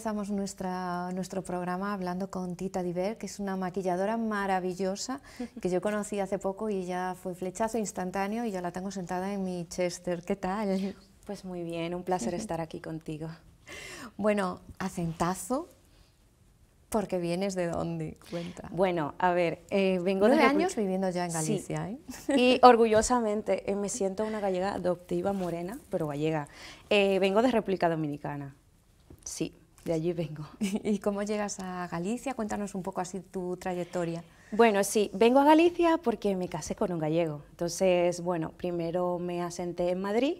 empezamos nuestra, nuestro programa hablando con Tita Diver, que es una maquilladora maravillosa que yo conocí hace poco y ya fue flechazo instantáneo y ya la tengo sentada en mi Chester. ¿Qué tal? Pues muy bien, un placer estar aquí contigo. Bueno, acentazo, porque vienes de dónde, cuenta. Bueno, a ver, eh, vengo de años viviendo ya en Galicia. ¿eh? Y orgullosamente eh, me siento una gallega adoptiva morena, pero gallega. vengo de República Dominicana, sí de allí vengo. ¿Y cómo llegas a Galicia? Cuéntanos un poco así tu trayectoria. Bueno, sí, vengo a Galicia porque me casé con un gallego. Entonces, bueno, primero me asenté en Madrid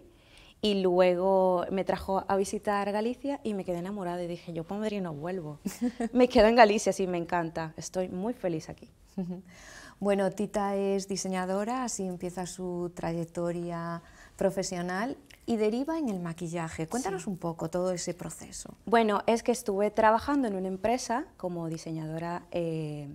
y luego me trajo a visitar Galicia y me quedé enamorada y dije, yo por Madrid no vuelvo. me quedo en Galicia, sí, me encanta. Estoy muy feliz aquí. Bueno, Tita es diseñadora, así empieza su trayectoria profesional y deriva en el maquillaje. Cuéntanos un poco todo ese proceso. Bueno, es que estuve trabajando en una empresa como diseñadora. Eh,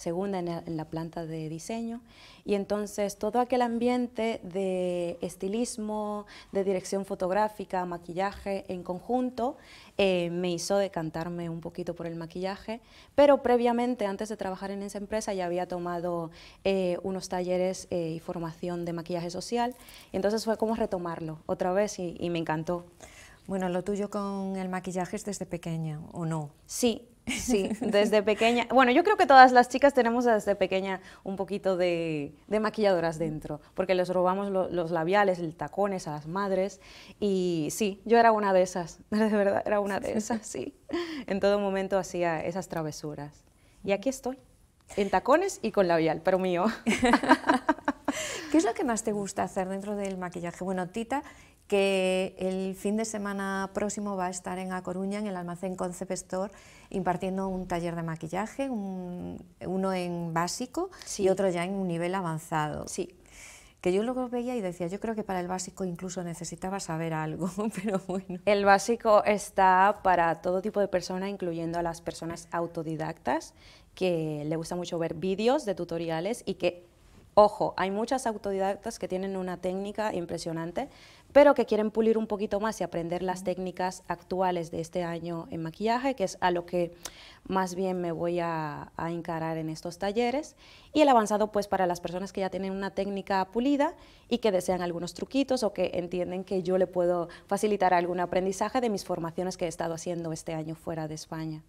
segunda en, la planta de diseño. Y entonces todo aquel ambiente de estilismo, de dirección fotográfica, maquillaje en conjunto, eh, me hizo decantarme un poquito por el maquillaje, pero previamente, antes de trabajar en esa empresa, ya había tomado eh, unos talleres eh, y formación de maquillaje social, y entonces fue como retomarlo otra vez y, y me encantó. Bueno, lo tuyo con el maquillaje es desde pequeña, ¿o no? Sí, Sí, desde pequeña. Bueno, yo creo que todas las chicas tenemos desde pequeña un poquito de, maquilladoras dentro, porque les robamos los labiales, el tacones a las madres. Y sí, yo era una de esas, de verdad, era una de esas, sí. En todo momento hacía esas travesuras. Y aquí estoy, en tacones y con labial, pero mío. ¿Qué es lo que más te gusta hacer dentro del maquillaje? Bueno, Tita que el fin de semana próximo va a estar en A Coruña, en el almacén Concept impartiendo un taller de maquillaje, uno en básico y otro ya en un nivel avanzado. Sí. Que yo luego veía y decía, yo creo que para el básico incluso necesitaba saber algo, pero bueno. El básico está para todo tipo de personas, incluyendo a las personas autodidactas, que le gusta mucho ver vídeos de tutoriales y que Ojo, hay muchas autodidactas que tienen una técnica impresionante, pero que quieren pulir un poquito más y aprender las técnicas actuales de este año en maquillaje, que es a lo que más bien me voy a, encarar en estos talleres. Y el avanzado, pues, para las personas que ya tienen una técnica pulida y que desean algunos truquitos o que entienden que yo le puedo facilitar algún aprendizaje de mis formaciones que he estado haciendo este año fuera de España.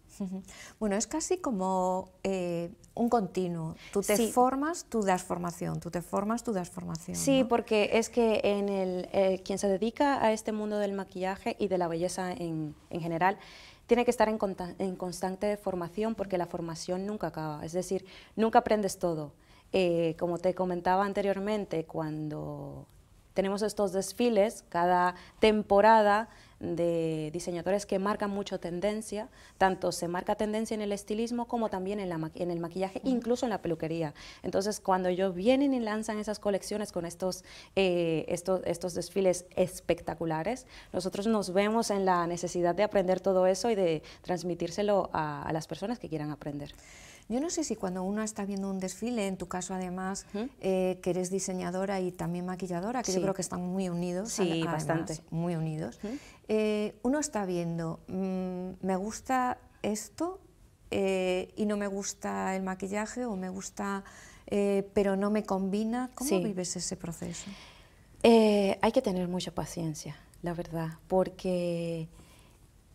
Bueno, es casi como eh, un continuo. Tú te formas, tú das formación tú te formas, tú das formación. Sí, porque es que en el, eh, quien se dedica a este mundo del maquillaje y de la belleza en, general, tiene que estar en, constante formación porque la formación nunca acaba, es decir, nunca aprendes todo. Eh, como te comentaba anteriormente, cuando tenemos estos desfiles, cada temporada de diseñadores que marcan mucho tendencia, tanto se marca tendencia en el estilismo como también en, el maquillaje, incluso en la peluquería. Entonces, cuando ellos vienen y lanzan esas colecciones con eh, estos, estos, desfiles espectaculares, nosotros nos vemos en la necesidad de aprender todo eso y de transmitírselo a las personas que quieran aprender. Yo no sé si cuando uno está viendo un desfile, en tu caso además, eh, que eres diseñadora y también maquilladora, que yo creo que están muy unidos. Sí, bastante. Muy unidos. Eh, uno está viendo, mm, me gusta esto eh, y no me gusta el maquillaje o me gusta, pero no me combina. ¿Cómo vives ese proceso? hay que tener mucha paciencia, la verdad, porque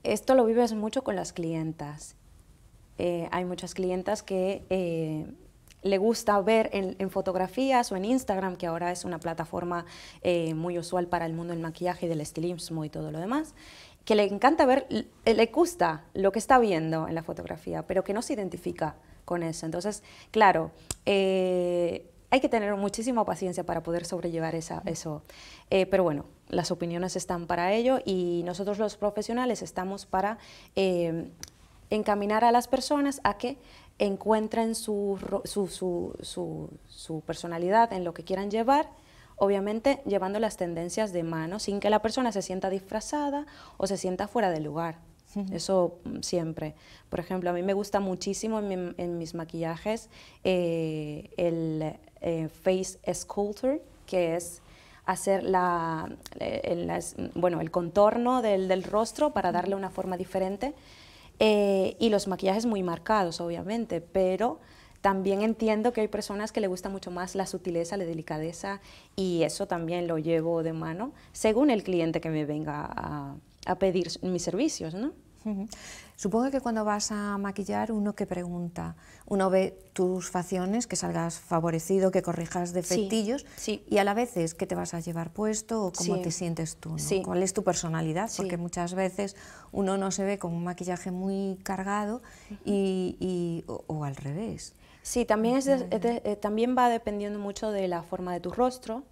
esto lo vives mucho con las clientas eh, hay muchas clientas que eh, le gusta ver en, fotografías o en Instagram, que ahora es una plataforma eh, muy usual para el mundo del maquillaje, y del estilismo y todo lo demás, que le encanta ver, le gusta lo que está viendo en la fotografía, pero que no se identifica con eso. Entonces, claro, hay que tener muchísima paciencia para poder sobrellevar esa, eso. pero bueno, las opiniones están para ello y nosotros los profesionales estamos para encaminar a las personas a que encuentren su, personalidad en lo que quieran llevar, obviamente llevando las tendencias de mano, sin que la persona se sienta disfrazada o se sienta fuera de lugar. Eso mm, siempre. Por ejemplo, a mí me gusta muchísimo en, mis maquillajes eh, el eh, face sculptor, que es hacer la, eh, el, mm, bueno, el contorno del, del, rostro para darle una forma diferente eh, y los maquillajes muy marcados, obviamente, pero también entiendo que hay personas que le gusta mucho más la sutileza, la delicadeza, y eso también lo llevo de mano según el cliente que me venga a, a pedir mis servicios, ¿no? Supongo que cuando vas a maquillar uno que pregunta, uno ve tus facciones, que salgas favorecido, que corrijas defectillos y a la vez es qué te vas a llevar puesto o cómo te sientes tú, cuál es tu personalidad, porque muchas veces uno no se ve con un maquillaje muy cargado y, o, al revés. Sí, eh, también, va dependiendo mucho de la forma de tu rostro,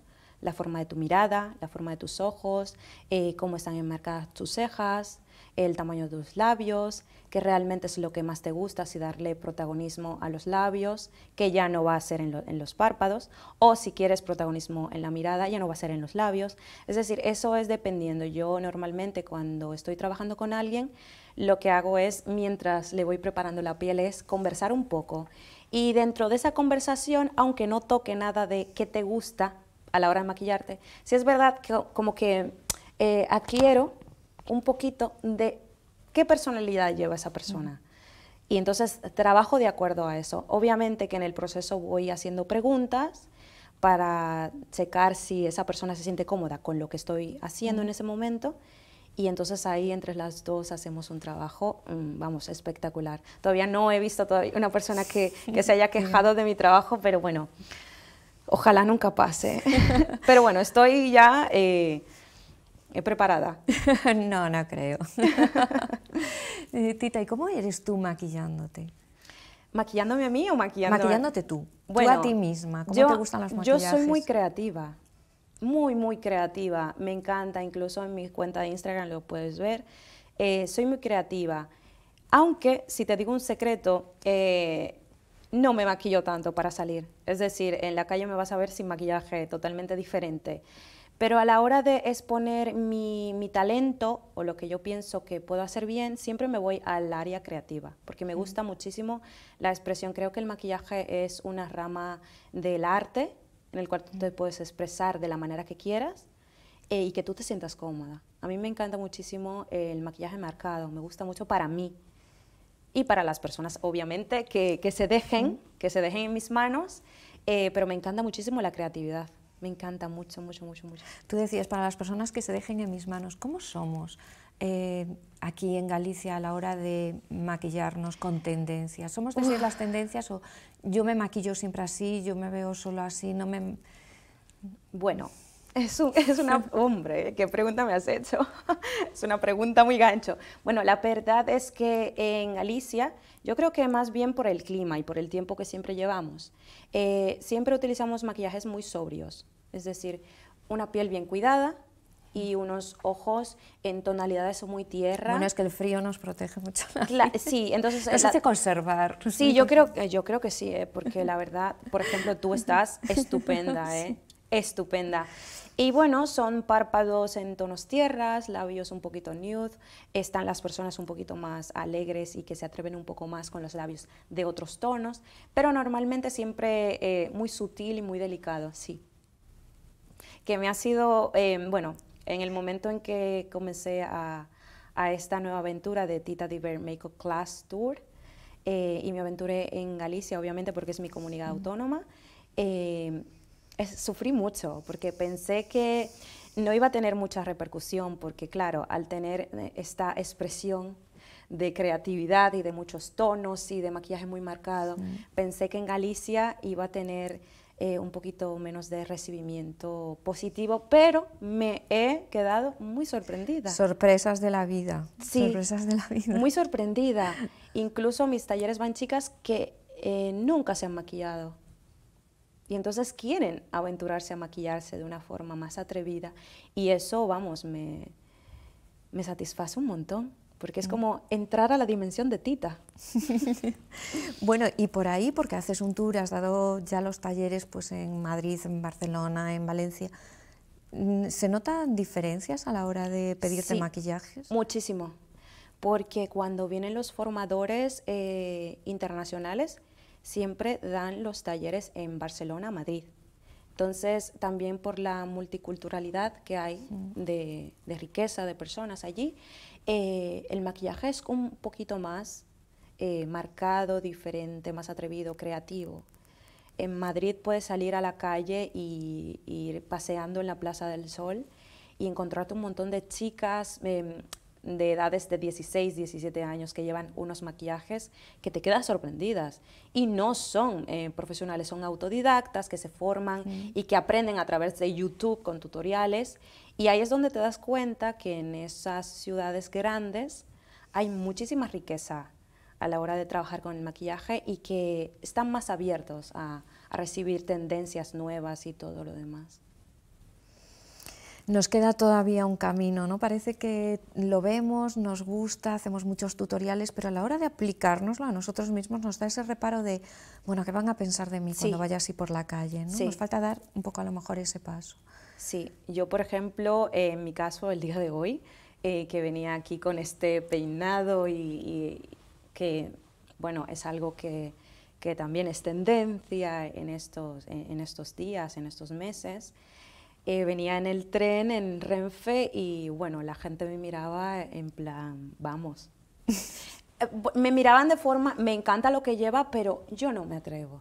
la forma de tu mirada, la forma de tus ojos, eh, cómo están enmarcadas tus cejas, el tamaño de los labios, que realmente es lo que más te gusta, si darle protagonismo a los labios, que ya no va a ser en, los párpados, o si quieres protagonismo en la mirada, ya no va a ser en los labios. Es decir, eso es dependiendo. Yo normalmente cuando estoy trabajando con alguien, lo que hago es, mientras le voy preparando la piel, es conversar un poco. Y dentro de esa conversación, aunque no toque nada de qué te gusta a la hora de maquillarte, si es verdad que como que eh, adquiero un poquito de qué personalidad lleva esa persona. Y entonces trabajo de acuerdo a eso. Obviamente que en el proceso voy haciendo preguntas para checar si esa persona se siente cómoda con lo que estoy haciendo en ese momento. Y entonces ahí entre las dos hacemos un trabajo, mm, vamos, espectacular. Todavía no he visto todavía una persona que, se haya quejado de mi trabajo, pero bueno, ojalá nunca pase. pero bueno, estoy ya eh, ¿He preparada? no, no creo. Eh, Tita, ¿y cómo eres tú maquillándote? ¿Maquillándome a mí o Maquillándote tú, tú a ti misma, ¿cómo te gustan las maquillajes? Yo soy muy creativa, muy, muy creativa, me encanta, incluso en mi cuenta de Instagram lo puedes ver, eh, soy muy creativa, aunque, si te digo un secreto, eh, no me maquillo tanto para salir, es decir, en la calle me vas a ver sin maquillaje, totalmente diferente. Pero a la hora de exponer mi, talento o lo que yo pienso que puedo hacer bien, siempre me voy al área creativa, porque me gusta muchísimo la expresión. Creo que el maquillaje es una rama del arte en el cual tú te puedes expresar de la manera que quieras eh, y que tú te sientas cómoda. A mí me encanta muchísimo el maquillaje marcado, me gusta mucho para mí y para las personas, obviamente, que, se dejen, que se dejen en mis manos, eh, pero me encanta muchísimo la creatividad me encanta mucho, mucho, mucho, mucho. Tú decías, para las personas que se dejen en mis manos, ¿cómo somos eh, aquí en Galicia a la hora de maquillarnos con tendencias? ¿Somos de seguir las tendencias o yo me maquillo siempre así, yo me veo solo así, no me... Bueno, es, un, una... Hombre, ¿eh? qué pregunta me has hecho. es una pregunta muy gancho. Bueno, la verdad es que en Galicia, yo creo que más bien por el clima y por el tiempo que siempre llevamos, eh, siempre utilizamos maquillajes muy sobrios es decir, una piel bien cuidada y unos ojos en tonalidades muy tierra. Bueno, es que el frío nos protege mucho. sí, entonces... Nos hace conservar. Sí, yo creo, eh, yo creo que sí, eh, porque la verdad, por ejemplo, tú estás estupenda, ¿eh? Estupenda. Y bueno, son párpados en tonos tierras, labios un poquito nude, están las personas un poquito más alegres y que se atreven un poco más con los labios de otros tonos, pero normalmente siempre eh, muy sutil y muy delicado, sí que me ha sido, em, bueno, en el momento en que comencé a, esta nueva aventura de Tita Diver Makeup Class Tour, eh, y me aventuré en Galicia, obviamente, porque es mi comunidad autónoma, em, sufrí mucho, porque pensé que no iba a tener mucha repercusión, porque claro, al tener eh, esta expresión de creatividad y de muchos tonos y de maquillaje muy marcado, pensé que en Galicia iba a tener eh, un poquito menos de recibimiento positivo, pero me he quedado muy sorprendida. Sorpresas de la vida. Sí, sorpresas de la vida. Muy sorprendida. Incluso mis talleres van chicas que eh, nunca se han maquillado. Y entonces quieren aventurarse a maquillarse de una forma más atrevida. Y eso, vamos, me, me satisface un montón porque es mm. como entrar a la dimensión de Tita. bueno, y por ahí, porque haces un tour, has dado ya los talleres pues, en Madrid, en Barcelona, en Valencia. Mm, ¿Se notan diferencias a la hora de pedirte maquillajes? Muchísimo, porque cuando vienen los formadores eh, internacionales, siempre dan los talleres en Barcelona, Madrid. Entonces, también por la multiculturalidad que hay de riqueza de personas allí, eh, el maquillaje es un poquito más eh, marcado, diferente, más atrevido, creativo. En Madrid puedes salir a la calle y, ir paseando en la Plaza del Sol y encontrarte un montón de chicas em, de edades de 16, 17 años que llevan unos maquillajes que te quedan sorprendidas. Y no son eh, profesionales, son autodidactas que se forman y que aprenden a través de YouTube con tutoriales y ahí es donde te das cuenta que en esas ciudades grandes hay muchísima riqueza a la hora de trabajar con el maquillaje y que están más abiertos a, recibir tendencias nuevas y todo lo demás. Nos queda todavía un camino, ¿no? Parece que lo vemos, nos gusta, hacemos muchos tutoriales, pero a la hora de aplicárnoslo a nosotros mismos nos da ese reparo de, bueno, ¿qué van a pensar de mí cuando vaya así por la calle? ¿no? Nos falta dar un poco a lo mejor ese paso. Sí, yo por ejemplo, en mi caso el día de hoy, eh, que venía aquí con este peinado y, que, bueno, es algo que, también es tendencia en estos, estos días, en estos meses. Eh, venía en el tren en Renfe y, bueno, la gente me miraba en plan, vamos. Eh, me miraban de forma, me encanta lo que lleva, pero yo no me atrevo.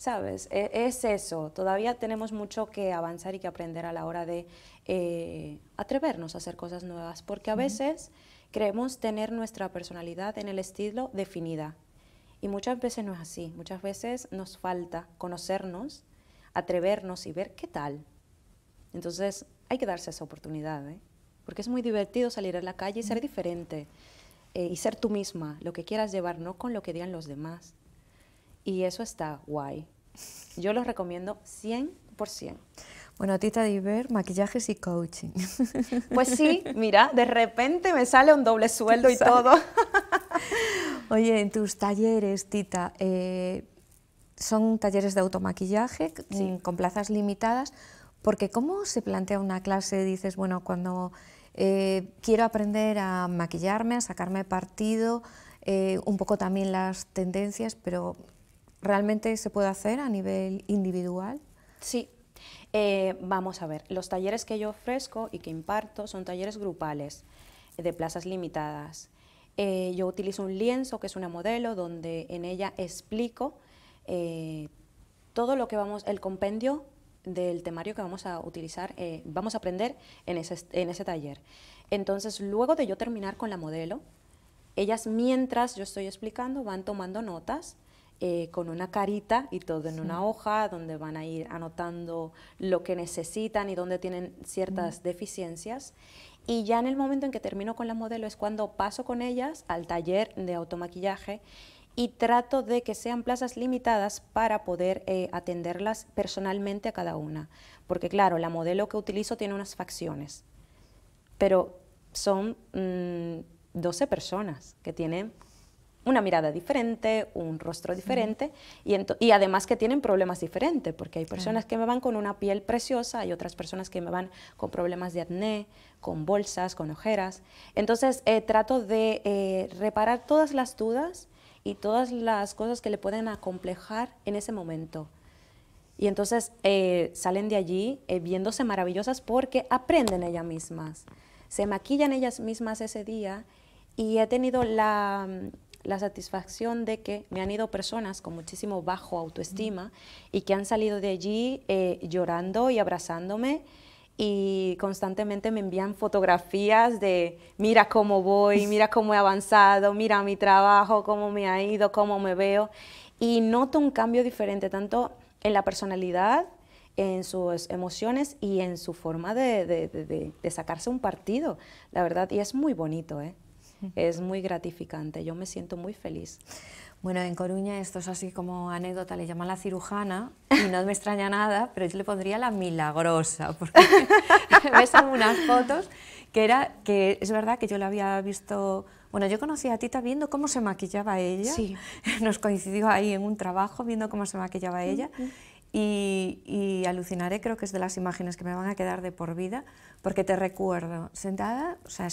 ¿sabes? E, es eso, todavía tenemos mucho que avanzar y que aprender a la hora de eh, atrevernos a hacer cosas nuevas, porque a veces creemos tener nuestra personalidad en el estilo definida y muchas veces no es así, muchas veces nos falta conocernos, atrevernos y ver qué tal. Entonces hay que darse esa oportunidad, ¿eh? porque es muy divertido salir a la calle y ser diferente eh, y ser tú misma, lo que quieras llevar, no con lo que digan los demás. Y eso está guay. Yo los recomiendo 100%. Bueno, Tita Diver, maquillajes y coaching. Pues sí, mira, de repente me sale un doble sueldo y todo. Oye, en tus talleres, Tita, eh, son talleres de automaquillaje mm, con plazas limitadas, porque ¿cómo se plantea una clase? Dices, bueno, cuando eh, quiero aprender a maquillarme, a sacarme partido, eh, un poco también las tendencias, pero ¿Realmente se puede hacer a nivel individual? Sí. Eh, vamos a ver, los talleres que yo ofrezco y que imparto son talleres grupales eh, de plazas limitadas. Eh, yo utilizo un lienzo que es una modelo donde en ella explico todo lo que vamos, el compendio del temario que vamos a utilizar, vamos a aprender en ese taller. Entonces, luego de yo terminar con la modelo, ellas mientras yo estoy explicando van tomando notas eh, con una carita y todo en una hoja, donde van a ir anotando lo que necesitan y dónde tienen ciertas deficiencias. Y ya en el momento en que termino con la modelo es cuando paso con ellas al taller de automaquillaje y trato de que sean plazas limitadas para poder eh, atenderlas personalmente a cada una. Porque claro, la modelo que utilizo tiene unas facciones, pero son 12 mm, personas que tienen una mirada diferente, un rostro diferente y, además que tienen problemas diferentes, porque hay personas que me van con una piel preciosa, hay otras personas que me van con problemas de acné, con bolsas, con ojeras. Entonces eh, trato de eh, reparar todas las dudas y todas las cosas que le pueden acomplejar en ese momento. Y entonces eh, salen de allí viéndose maravillosas porque aprenden ellas mismas, se maquillan ellas mismas ese día y he tenido la la satisfacción de que me han ido personas con muchísimo bajo autoestima y que han salido de allí eh, llorando y abrazándome y constantemente me envían fotografías de mira cómo voy, mira cómo he avanzado, mira mi trabajo, cómo me ha ido, cómo me veo. Y noto un cambio diferente tanto en la personalidad, en sus emociones y en su forma de, de sacarse un partido, la verdad, y es muy bonito. ¿eh? es muy gratificante. Yo me siento muy feliz. Bueno, en Coruña esto es así como anécdota, le llaman la cirujana y no me extraña nada, pero yo le pondría la milagrosa, porque ves algunas fotos que era que es verdad que yo la había visto, bueno, yo conocí a Tita viendo cómo se maquillaba ella. Sí. Nos coincidió ahí en un trabajo viendo cómo se maquillaba ella. Y, alucinaré, creo que es de las imágenes que me van a quedar de por vida, porque te recuerdo sentada, o sea,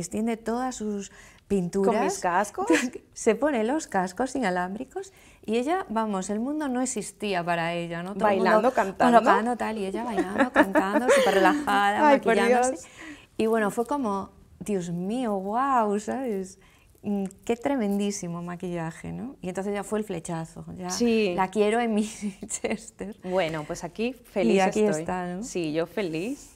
extiende todas sus pinturas. ¿Con mis cascos? Se pone los cascos inalámbricos y ella, vamos, el mundo no existía para ella, ¿no? bailando, cantando. bailando, tal, y ella bailando, cantando, súper relajada, maquillándose. Y bueno, fue como, Dios mío, wow, ¿sabes? Mm, qué tremendísimo maquillaje, ¿no? Y entonces ya fue el flechazo, ya la quiero en mi Chester. Bueno, pues aquí feliz y aquí está, ¿no? Sí, yo feliz.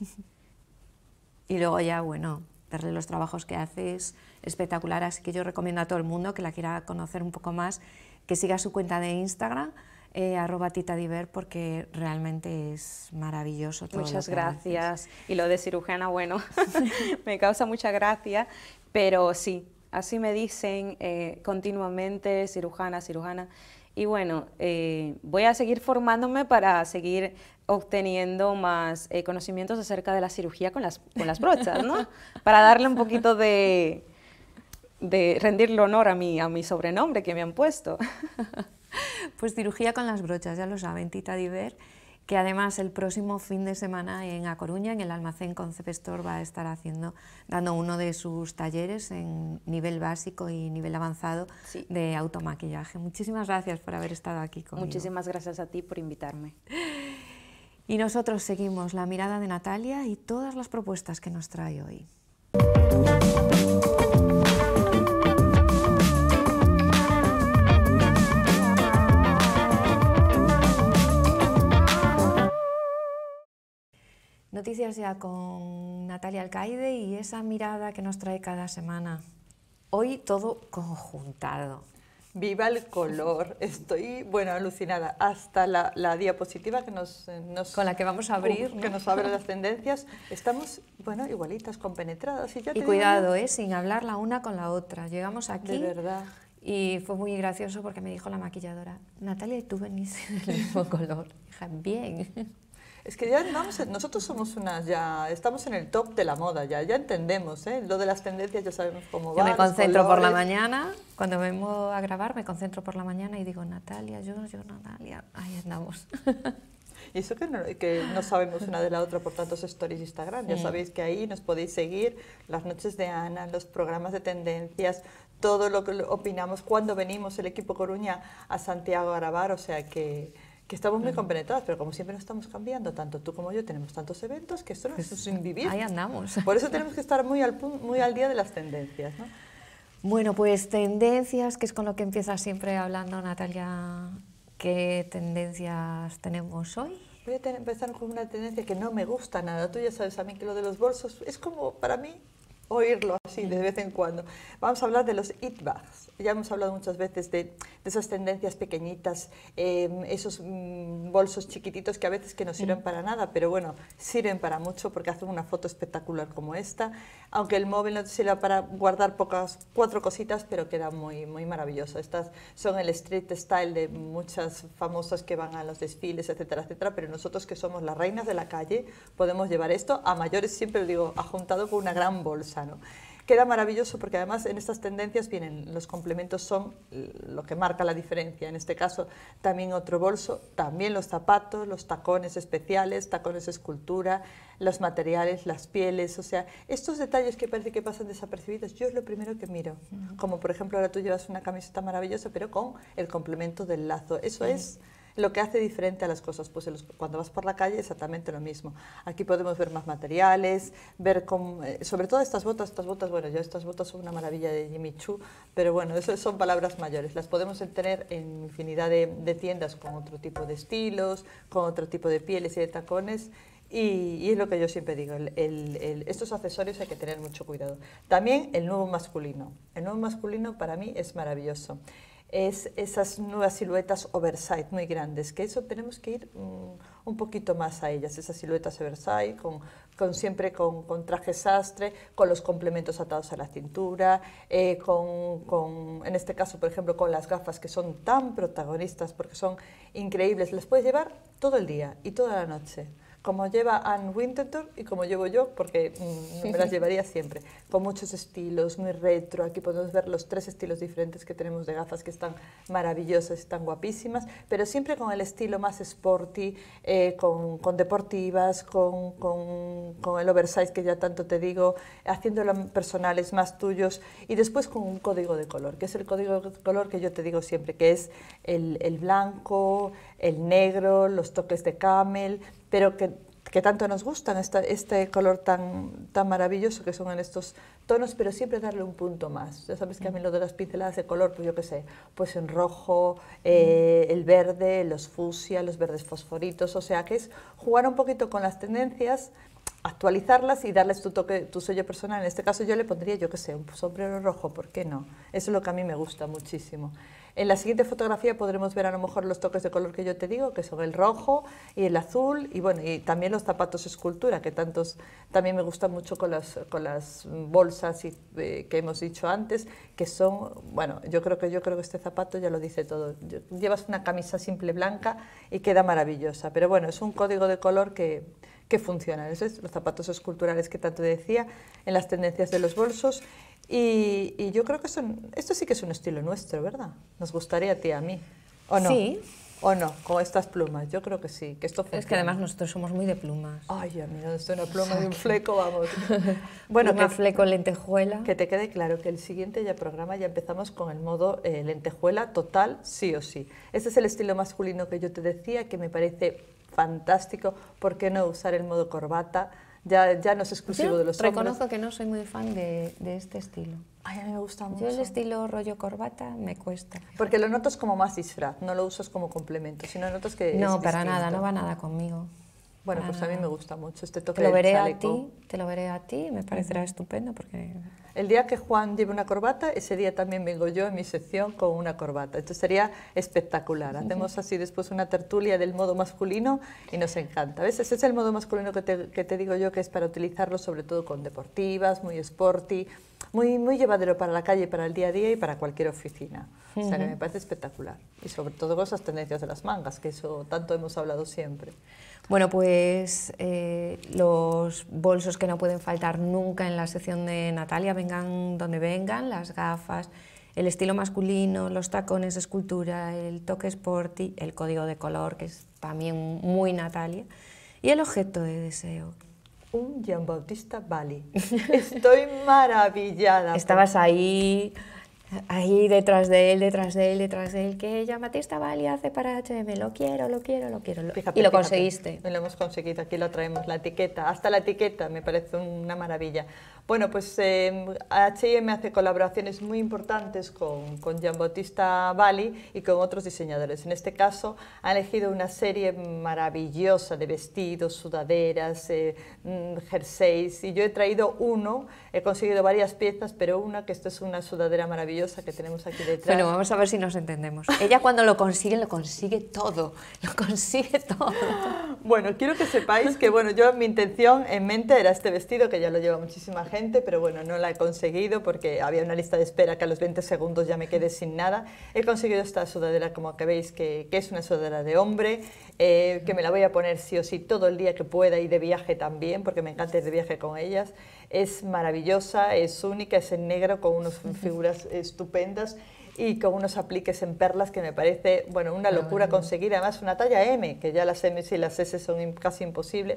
Y luego ya, bueno, de los trabajos que hace es espectacular, así que yo recomiendo a todo el mundo que la quiera conocer un poco más, que siga su cuenta de Instagram, eh, titadiver, porque realmente es maravilloso. Todo Muchas gracias. Y lo de cirujana, bueno, me causa mucha gracia, pero sí, así me dicen eh, continuamente, cirujana, cirujana. Y bueno, eh, voy a seguir formándome para seguir obteniendo más eh, conocimientos acerca de la cirugía con las, con las brochas, ¿no? Para darle un poquito de, de rendirle honor a mi, a mi sobrenombre que me han puesto. Pues cirugía con las brochas, ya lo saben, Tita Diver que además el próximo fin de semana en A Coruña, en el almacén Concepestor, va a estar haciendo, dando uno de sus talleres en nivel básico y nivel avanzado de automaquillaje. Muchísimas gracias por haber estado aquí conmigo. Muchísimas gracias a ti por invitarme. Y nosotros seguimos la mirada de Natalia y todas las propuestas que nos trae hoy. Noticias ya con Natalia Alcaide y esa mirada que nos trae cada semana. Hoy todo conjuntado. Viva el color. Estoy, bueno, alucinada. Hasta la, diapositiva que nos, eh, nos, Con la que vamos a abrir. Uh, que nos abre las tendencias. Estamos, bueno, igualitas, compenetradas. Y, ya y cuidado, ¿eh? sin hablar la una con la otra. Llegamos aquí. De verdad. Y fue muy gracioso porque me dijo la maquilladora, Natalia, tú venís del mismo color? Hija, bien. Es que ya vamos, nosotros somos unas, ya estamos en el top de la moda, ya, ya entendemos, ¿eh? lo de las tendencias ya sabemos cómo va. Yo me concentro por la mañana, cuando me muevo a grabar, me concentro por la mañana y digo, Natalia, yo, yo, Natalia, ahí andamos. Y eso que no, que no, sabemos una de la otra por tantos stories Instagram. Ya sabéis que ahí nos podéis seguir las noches de Ana, los programas de tendencias, todo lo que opinamos cuando venimos el equipo Coruña a Santiago a grabar. O sea que que estamos muy compenetrados, pero como siempre nos estamos cambiando, tanto tú como yo tenemos tantos eventos que esto no es sin Ahí andamos. Por eso tenemos que estar muy al, muy al día de las tendencias. Bueno, pues tendencias, que es con lo que empiezas siempre hablando Natalia, ¿qué tendencias tenemos hoy? Voy a empezar con una tendencia que no me gusta nada. Tú ya sabes a mí que lo de los bolsos es como, para mí, oírlo así de vez en cuando. Vamos a hablar de los itbags. Ya hemos hablado muchas veces de, de esas tendencias pequeñitas, em, esos mm, bolsos chiquititos que a veces que no sirven mm. para nada, pero bueno, sirven para mucho porque hacen una foto espectacular como esta. Aunque el móvil no sirva para guardar pocas, cuatro cositas, pero queda muy, muy maravilloso. Estas son el street style de muchas famosas que van a los desfiles, etcétera, etcétera, pero nosotros que somos las reinas de la calle podemos llevar esto a mayores, siempre lo digo, ajuntado con una gran bolsa. Queda maravilloso porque además en estas tendencias vienen, los complementos son lo que marca la diferencia. En este caso también otro bolso, también los zapatos, los tacones especiales, tacones escultura, los materiales, las pieles, o sea, estos detalles que parece que pasan desapercibidos, yo es lo primero que miro. Como por ejemplo ahora tú llevas una camiseta maravillosa, pero con el complemento del lazo. Eso es lo que hace diferente a las cosas. Pues cuando vas por la calle, exactamente lo mismo. Aquí podemos ver más materiales, ver eh, sobre todo estas botas, estas botas, bueno, yo estas botas son una maravilla de Jimmy Choo, pero bueno, eso son palabras mayores. Las podemos tener en infinidad de, tiendas con otro tipo de estilos, con otro tipo de pieles y de tacones. Y, es lo que yo siempre digo, estos accesorios hay que tener mucho cuidado. También el nuevo masculino. El nuevo masculino para mí es maravilloso es esas nuevas siluetas oversight muy grandes, que eso tenemos que ir mm, un poquito más a ellas, esas siluetas oversight, con, con siempre con, trajes traje sastre, con los complementos atados a la cintura, eh, con, con, en este caso, por ejemplo, con las gafas que son tan protagonistas porque son increíbles, las puedes llevar todo el día y toda la noche como lleva Anne Winterton y como llevo yo, porque mm, me las llevaría siempre, con muchos estilos, muy retro. Aquí podemos ver los tres estilos diferentes que tenemos de gafas que están maravillosas, están guapísimas, pero siempre con el estilo más sporty, eh, con, deportivas, con, el oversize que ya tanto te digo, haciéndolo personales más tuyos y después con un código de color, que es el código de color que yo te digo siempre, que es el, el blanco, el negro, los toques de camel, pero que, tanto nos gustan, este color tan, tan maravilloso que son en estos tonos, pero siempre darle un punto más. Ya sabes que a mí lo de las pinceladas de color, pues yo qué sé, pues en rojo, eh, el verde, los fusia, los verdes fosforitos, o sea que es jugar un poquito con las tendencias, actualizarlas y darles tu toque, tu sello personal. En este caso yo le pondría, yo qué sé, un sombrero rojo, ¿por qué no? Eso es lo que a mí me gusta muchísimo. En la siguiente fotografía podremos ver a lo mejor los toques de color que yo te digo, que son el rojo y el azul, y bueno, y también los zapatos escultura, que tantos también me gustan mucho con las, con las bolsas eh, que hemos dicho antes, que son, bueno, yo creo que yo creo que este zapato ya lo dice todo. Llevas una camisa simple blanca y queda maravillosa, pero bueno, es un código de color que, que funciona. son los zapatos esculturales que tanto decía, en las tendencias de los bolsos y, yo creo que son esto sí que es un estilo nuestro, ¿verdad? Nos gustaría a ti, a mí. ¿O no? Sí. ¿O no? Con estas plumas, yo creo que sí, que esto Es que además nosotros somos muy de plumas. Ay, mira esto es una pluma y un fleco, vamos. Bueno, fleco, lentejuela. Que te quede claro que el siguiente ya programa ya empezamos con el modo eh, lentejuela total, sí o sí. Este es el estilo masculino que yo te decía, que me parece fantástico. ¿Por qué no usar el modo corbata? ya, ya no es exclusivo de los reconozco hombres. Reconozco que no soy muy fan de, de, este estilo. a mí me gusta mucho. Yo el estilo rollo corbata me cuesta. Porque lo notas como más disfraz, no lo usas como complemento, sino notas que No, para nada, no va nada conmigo. Bueno, pues a mí me ah. gusta mucho este toque te lo veré a ti, Te lo veré a ti, me parecerá estupendo porque... El día que Juan lleve una corbata, ese día también vengo yo en mi sección con una corbata. Esto sería espectacular. Hacemos así después una tertulia del modo masculino y nos encanta. ¿Ves? Ese es el modo masculino que te, digo yo que es para utilizarlo sobre todo con deportivas, muy sporty, muy, muy llevadero para la calle, para el día a día y para cualquier oficina. O sea que me parece espectacular. Y sobre todo con esas tendencias de las mangas, que eso tanto hemos hablado siempre. Bueno, pues eh, los bolsos que no pueden faltar nunca en la sección de Natalia, vengan donde vengan, las gafas, el estilo masculino, los tacones, de escultura, el toque sporty, el código de color, que es también muy Natalia, y el objeto de deseo. Un jean Bautista Bali. Estoy maravillada. Estabas ahí ahí detrás de él, detrás de él, detrás de él, que llamatista Bali hace para HM, lo quiero, lo quiero, lo quiero. y lo conseguiste. Lo hemos conseguido, aquí lo traemos, la etiqueta, hasta la etiqueta, me parece una maravilla. Bueno, pues HM hace colaboraciones muy importantes con, con Bautista Bali y con otros diseñadores. En este caso, ha elegido una serie maravillosa de vestidos, sudaderas, eh, mm, jerseys, y yo he traído uno He conseguido varias piezas, pero una que esto es una sudadera maravillosa que tenemos aquí detrás. Bueno, vamos a ver si nos entendemos. Ella cuando lo consigue, lo consigue todo, lo consigue todo. Bueno, quiero que sepáis que bueno, yo mi intención en mente era este vestido, que ya lo lleva muchísima gente, pero bueno, no la he conseguido porque había una lista de espera que a los 20 segundos ya me quedé sin nada. He conseguido esta sudadera, como que veis, que, es una sudadera de hombre, eh, que me la voy a poner sí o sí todo el día que pueda y de viaje también, porque me encanta ir de viaje con ellas es maravillosa, es única, es en negro con unas figuras estupendas y con unos apliques en perlas que me parece, bueno, una locura conseguir, además una talla M, que ya las M y las S son casi imposibles.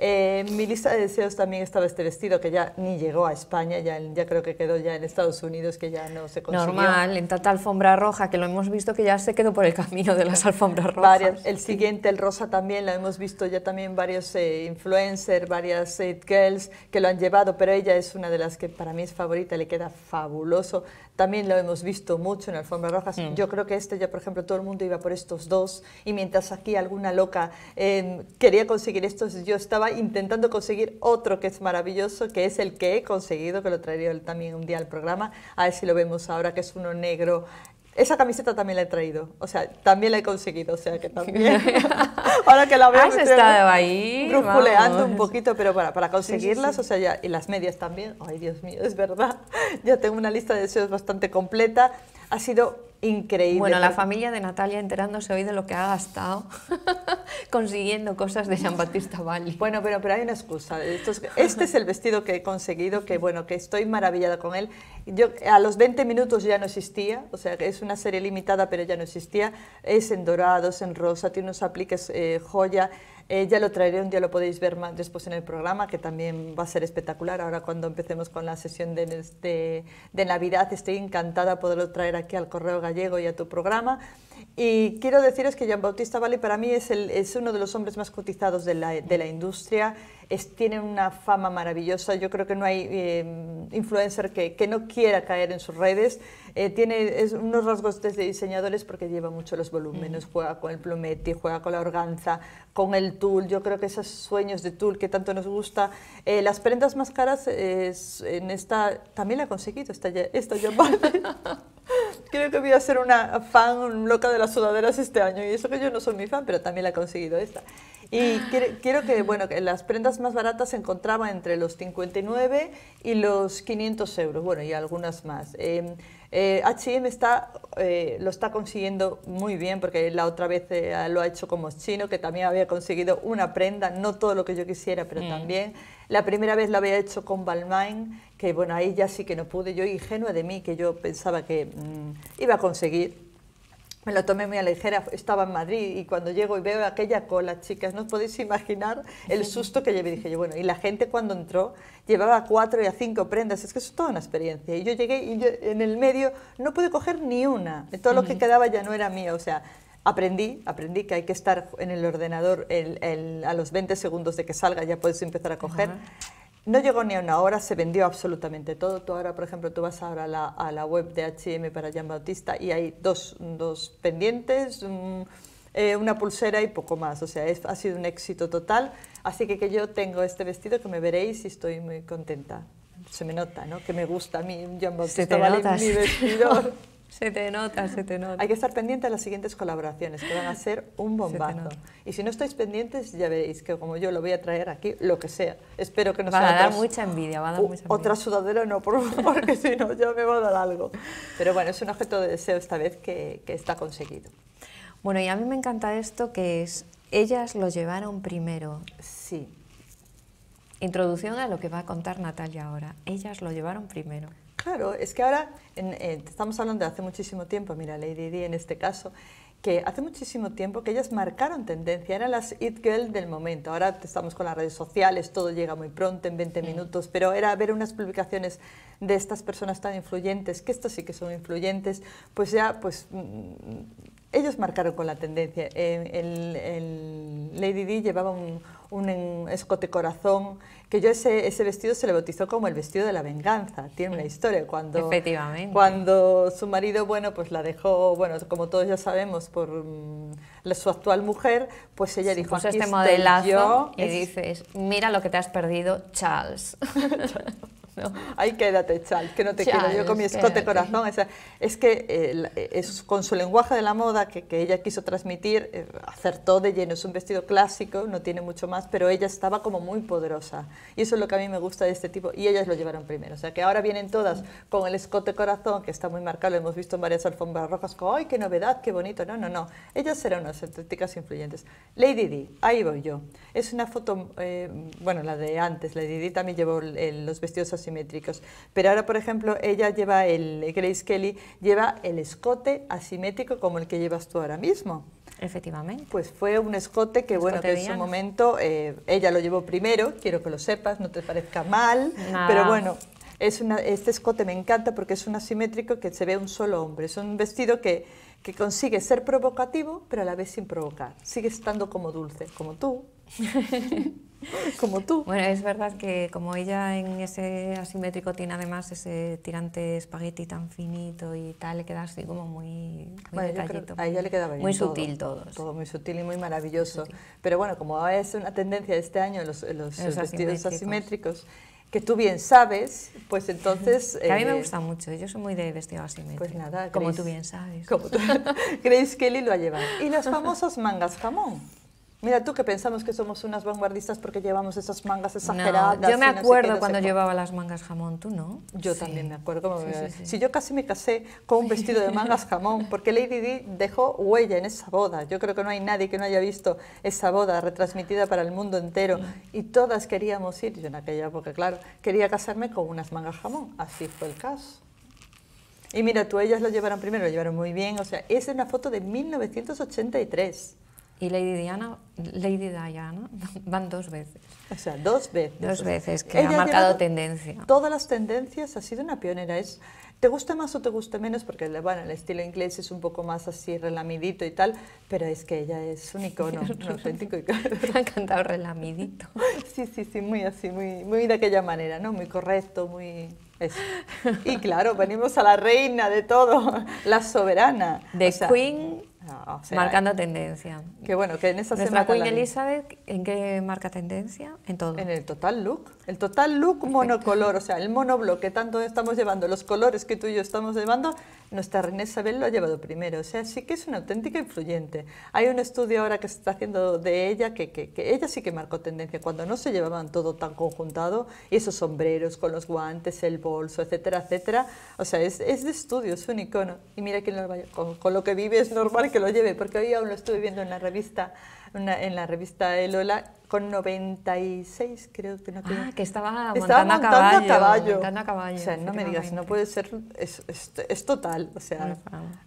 Eh, mi lista de deseos también estaba este vestido que ya ni llegó a España, ya, ya creo que quedó ya en Estados Unidos, que ya no se consiguió. Normal, en tanta alfombra roja, que lo hemos visto que ya se quedó por el camino de las alfombras rojas. el siguiente, el rosa también, lo hemos visto ya también varios eh, influencers, varias eh, girls que lo han llevado, pero ella es una de las que para mí es favorita, le queda fabuloso. También lo hemos visto mucho en alfombras rojas. Mm. Yo creo que este ya, por ejemplo, todo el mundo iba por estos dos, y mientras aquí alguna loca quería conseguir estos, yo estaba intentando conseguir otro que es maravilloso, que es el que he conseguido, que lo traeré también un día al programa, a ver si lo vemos ahora, que es uno negro esa camiseta también la he traído, o sea, también la he conseguido, o sea que también. Ahora que la veo, Has ah, estado ahí. Brusculeando un poquito, pero para, para conseguirlas, o sea, ya, y las medias también, ay Dios mío, es verdad. Ya tengo una lista de deseos bastante completa ha sido increíble. Bueno, la familia de Natalia enterándose hoy de lo que ha gastado consiguiendo cosas de San Batista Valle. Bueno, pero, pero hay una excusa. este es el vestido que he conseguido, que bueno, que estoy maravillada con él. Yo, a los 20 minutos ya no existía, o sea, es una serie limitada, pero ya no existía. Es en dorado, es en rosa, tiene unos apliques eh, joya. Eh, ya lo traeré un día, lo podéis ver más después en el programa, que también va a ser espectacular. Ahora cuando empecemos con la sesión de, Navidad, estoy encantada de poderlo traer aquí al Correo Gallego y a tu programa. Y quiero deciros que Jean Bautista Valle para mí es, uno de los hombres más cotizados de la, de la industria es, una fama maravillosa. Yo creo que no hay em, influencer que, no quiera caer en sus redes. Eh, tiene unos rasgos de diseñadores porque lleva mucho los volúmenes, mm. juega con el plumetti, juega con la organza, con el tul. Yo creo que esos sueños de tul que tanto nos gusta. Eh, las prendas más caras en esta también la ha conseguido esta, creo que voy a ser una fan loca de las sudaderas este año y eso que yo no soy mi fan, pero también la ha conseguido esta. Y quiero, que, bueno, que las prendas más baratas se encontraban entre los 59 y los 500 euros, bueno, y algunas más. H&M está, eh, lo está consiguiendo muy bien porque la otra vez eh, lo ha hecho como chino, que también había conseguido una prenda, no todo lo que yo quisiera, pero mm. también. La primera vez lo había hecho con Balmain, que bueno, ahí ya sí que no pude, yo ingenua de mí, que yo pensaba que mm, iba a conseguir me lo tomé muy a la ligera, estaba en Madrid y cuando llego y veo aquella cola, chicas, no os podéis imaginar el susto que llevé. Dije yo, bueno, y la gente cuando entró llevaba cuatro y a cinco prendas, es que es toda una experiencia. Y yo llegué y yo, en el medio no pude coger ni una, todo lo que quedaba ya no era mío, o sea, aprendí, aprendí que hay que estar en el ordenador el, a los 20 segundos de que salga, ya puedes empezar a coger. No llegó ni a una hora, se vendió absolutamente todo. Tú ahora, por ejemplo, tú vas ahora a la, web de H&M para Jean Bautista y hay dos, pendientes, eh, una pulsera y poco más. O sea, ha sido un éxito total. Así que, que yo tengo este vestido que me veréis y estoy muy contenta. Se me nota, ¿no? Que me gusta a mí Jean Bautista, vale, mi vestido. Se te nota, se te nota. Hay que estar pendiente a las siguientes colaboraciones, que van a ser un bombazo. Y si no estáis pendientes, ya veréis que como yo lo voy a traer aquí, lo que sea. Espero que nos va A dar mucha envidia, va a dar mucha Otra sudadera no, por favor, que si no ya me va a dar algo. Pero bueno, es un objeto de deseo esta vez que está conseguido. Bueno, y a mí me encanta esto que es, ellas lo llevaron primero. Sí. Introducción a lo que va a contar Natalia ahora. Ellas lo llevaron primero. Claro, es que ahora eh, estamos hablando de hace muchísimo tiempo, mira, Lady Di en este caso, que hace muchísimo tiempo que ellas marcaron tendencia, eran las it girl del momento. Ahora estamos con las redes sociales, todo llega muy pronto, en 20 minutos, pero era ver unas publicaciones de estas personas tan influyentes, que estos sí que son influyentes, pues ya, pues mm, mm, ellos marcaron con la tendencia. Eh, Lady Di llevaba un, un escote-corazón, que yo ese, ese, vestido se le bautizó como el vestido de la venganza, tiene una historia, cuando, Efectivamente. cuando su marido, bueno, pues la dejó, bueno, como todos ya sabemos, por mm, su actual mujer, pues ella dijo, aquí este modelazo y dices, mira lo que te has perdido, Charles. Ahí quédate, chal, que no te quiero. Yo con mi escote corazón. es que es, con su lenguaje de la moda que, que ella quiso transmitir, eh, acertó de lleno. Es un vestido clásico, no tiene mucho más, pero ella estaba como muy poderosa. Y eso es lo que a mí me gusta de este tipo. Y ellas lo llevaron primero. O sea, que ahora vienen todas con el escote corazón, que está muy marcado, lo hemos visto en varias alfombras rojas, como, ¡ay, qué novedad, qué bonito! No, no, no. Ellas eran unas estéticas influyentes. Lady Di ahí voy yo. Es una foto, eh, bueno, la de antes, Lady Di también llevó eh, los vestidos así asimétricos. Pero ahora, por ejemplo, ella lleva el, Grace Kelly lleva el escote asimétrico como el que llevas tú ahora mismo. Efectivamente. Pues fue un escote que, bueno, en su momento eh, ella lo llevó primero, quiero que lo sepas, no te parezca mal, pero bueno, es este escote me encanta porque es un asimétrico que se ve un solo hombre. Es un vestido que, que consigue ser provocativo, pero a la vez sin provocar. Sigue estando como dulce, como tú, como tú. Bueno, es verdad que como ella en ese asimétrico tiene además ese tirante espagueti tan finito y tal, le queda así como muy, muy A ella le quedaba Muy sutil todo. muy sutil y muy maravilloso. Pero bueno, como es una tendencia de este año los, vestidos asimétricos, que tú bien sabes, pues entonces... a mí me eh, gusta mucho, yo soy muy de vestido asimétrico. Pues nada, como tú bien sabes. Como tú, Grace Kelly lo ha llevado. Y los famosos mangas jamón. Mira tú que pensamos que somos unas vanguardistas porque llevamos esas mangas exageradas. No, yo me acuerdo cuando llevaba las mangas jamón, tú no. Yo también me acuerdo. si yo casi me casé con un vestido de mangas jamón, porque Lady Di dejó huella en esa boda. Yo creo que no hay nadie que no haya visto esa boda retransmitida para el mundo entero. Y todas queríamos ir, yo en aquella época, claro, quería casarme con unas mangas jamón. Así fue el caso. Y mira tú, ellas lo llevaron primero, lo llevaron muy bien. O sea, es una foto de 1983 y Lady Diana, Lady Diana van dos veces. O sea, dos veces. Dos veces, que ha marcado tendencia. Todas las tendencias, ha sido una pionera. Es, ¿Te gusta más o te gusta menos? Porque bueno, el estilo inglés es un poco más así relamidito y tal, pero es que ella es un icono, un auténtico icono. Me ha encantado relamidito. Sí, sí, sí, muy así, muy, muy de aquella manera, ¿no? Muy correcto, muy... Y claro, venimos a la reina de todo, la soberana. The Queen marcando eh, tendencia. que bueno, que en esa semana... Queen la... Elizabeth, ¿en qué marca tendencia? En todo. En el total look. El total look monocolor, o sea, el monobloque tanto estamos llevando, los colores que tú y yo estamos llevando, nuestra reina Isabel lo ha llevado primero. O sea, sí que es una auténtica influyente. Hay un estudio ahora que se está haciendo de ella, que, que, ella sí que marcó tendencia, cuando no se llevaban todo tan conjuntado, y esos sombreros con los guantes, el bolso, etcétera, etcétera. O sea, es, es de estudio, es un icono. Y mira que con lo que vive es normal que lo lleve, porque hoy aún lo estuve viendo en la revista, en la revista de Lola, con 96, creo que no ah, que estaba montando, a caballo. Montando caballo no me digas, no puede ser, es, total, o sea,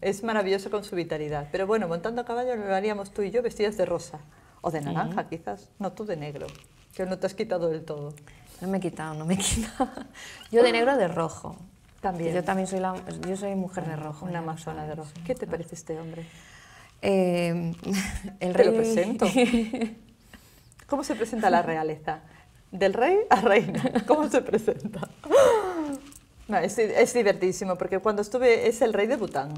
es maravilloso con su vitalidad. Pero bueno, montando a caballo lo haríamos tú y yo vestidas de rosa, o de naranja quizás, no tú de negro, que no te has quitado del todo. No me he quitado, no me he quitado. Yo de negro de rojo. También. Yo también soy, la, yo soy mujer de rojo. Una amazona de rojo. ¿Qué te parece este hombre? Em, el rey... lo presento. ¿Cómo se presenta la realeza? Del rey a reina. ¿Cómo se presenta? es, divertísimo porque cuando estuve, es el rey de Bután.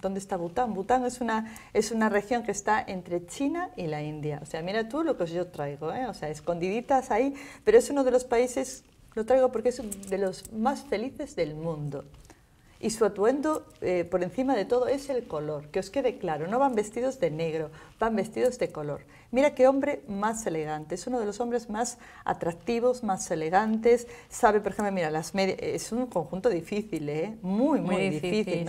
¿Dónde está Bután? Bután es una, es una región que está entre China y la India. O sea, mira tú lo que yo traigo, ¿eh? o sea, escondiditas ahí, pero es uno de los países, lo traigo porque es de los más felices del mundo y su atuendo eh, por encima de todo es el color, que os quede claro, no van vestidos de negro, vestidos de color. Mira qué hombre más elegante, es uno de los hombres más atractivos, más elegantes, sabe, por ejemplo, mira, las medias es un conjunto difícil, ¿eh? muy, muy, difícil,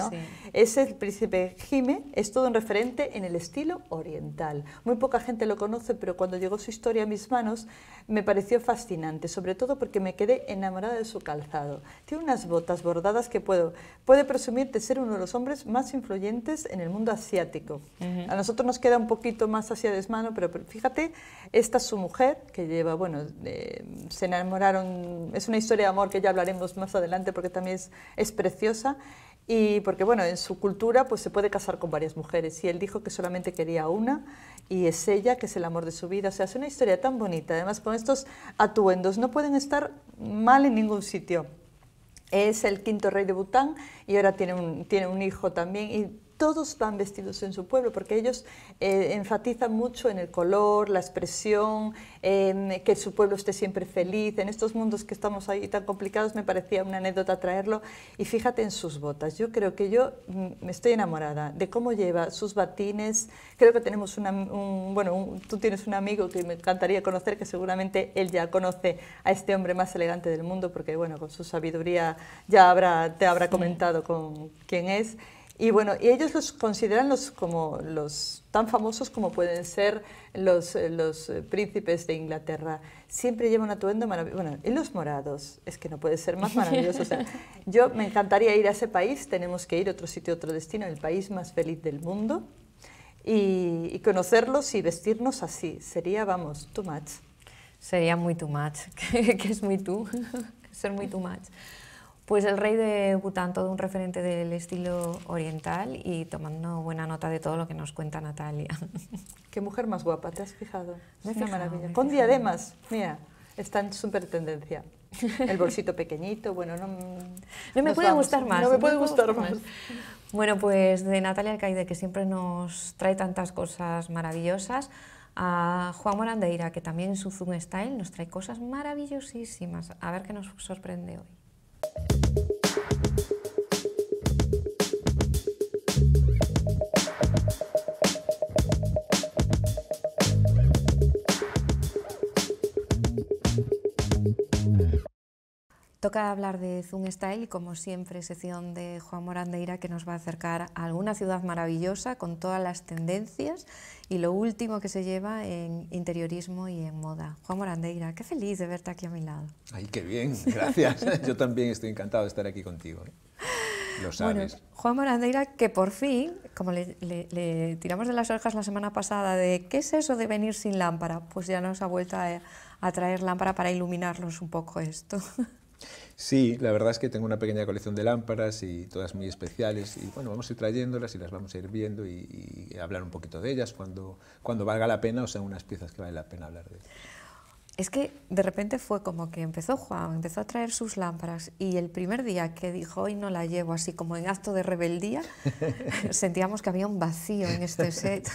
Es el príncipe Jime, es todo un referente en el estilo oriental. Muy poca gente lo conoce, pero cuando llegó su historia a mis manos me pareció fascinante, sobre todo porque me quedé enamorada de su calzado. Tiene unas botas bordadas que puedo, puede presumir de ser uno de los hombres más influyentes en el mundo asiático. A nosotros nos queda un poco poquito más hacia desmano, pero, fíjate, esta es su mujer, que lleva, bueno, se enamoraron, es una historia de amor que ya hablaremos más adelante porque también es, es preciosa, y porque bueno, en su cultura pues se puede casar con varias mujeres y él dijo que solamente quería una y es ella que es el amor de su vida, o sea, es una historia tan bonita, además con estos atuendos no pueden estar mal en ningún sitio. Es el quinto rey de Bután y ahora tiene un, tiene un hijo también y todos van vestidos en su pueblo, porque ellos eh, enfatizan mucho en el color, la expresión, que su pueblo esté siempre feliz. En estos mundos que estamos ahí tan complicados me parecía una anécdota traerlo. Y fíjate en sus botas. Yo creo que yo me mm, estoy enamorada de cómo lleva sus batines. Creo que tenemos un, bueno, tú tienes un amigo que me encantaría conocer, que seguramente él ya conoce a este hombre más elegante del mundo, porque bueno, con su sabiduría ya te habrá comentado con quién es. Y bueno, y ellos los consideran los, como los tan famosos como pueden ser los, eh, los eh, príncipes de Inglaterra. Siempre llevan atuendo maravilloso. Bueno, y los morados, es que no puede ser más maravilloso. yo me encantaría ir a ese país, tenemos que ir a otro sitio, otro destino, el país más feliz del mundo, y, conocerlos y vestirnos así. Sería, vamos, too much. Sería muy too much, que es muy tú, ser muy too much. Pues el rey de Bután, todo un referente del estilo oriental y tomando buena nota de todo lo que nos cuenta Natalia. Qué mujer más guapa, ¿te has fijado? Me maravilla. Con diademas, mira, está en súper tendencia. El bolsito pequeñito, bueno, no... No me puede gustar más. No me puede gustar, más. más. Bueno, pues de Natalia Alcaide, que siempre nos trae tantas cosas maravillosas, a Juan Morandeira, que también en su Zoom Style nos trae cosas maravillosísimas. A ver qué nos sorprende hoy. あっ Toca hablar de Zoom Style, y, como siempre, sección de Juan Morandeira que nos va a acercar a alguna ciudad maravillosa con todas las tendencias y lo último que se lleva en interiorismo y en moda. Juan Morandeira, qué feliz de verte aquí a mi lado. Ay, qué bien, gracias. Yo también estoy encantado de estar aquí contigo. ¿eh? Lo sabes. Juan Morandeira, que por fin, como le, tiramos de las orejas la semana pasada de qué es eso de venir sin lámpara, pues ya nos ha vuelto a traer lámpara para iluminarnos un poco esto. Sí, la verdad es que tengo una pequeña colección de lámparas y todas muy especiales y bueno, vamos a ir trayéndolas y las vamos a ir viendo y, hablar un poquito de ellas cuando, cuando valga la pena o sean unas piezas que vale la pena hablar de ellas. Es que de repente fue como que empezó Juan, empezó a traer sus lámparas y el primer día que dijo hoy no la llevo, así como en acto de rebeldía, sentíamos que había un vacío en este set.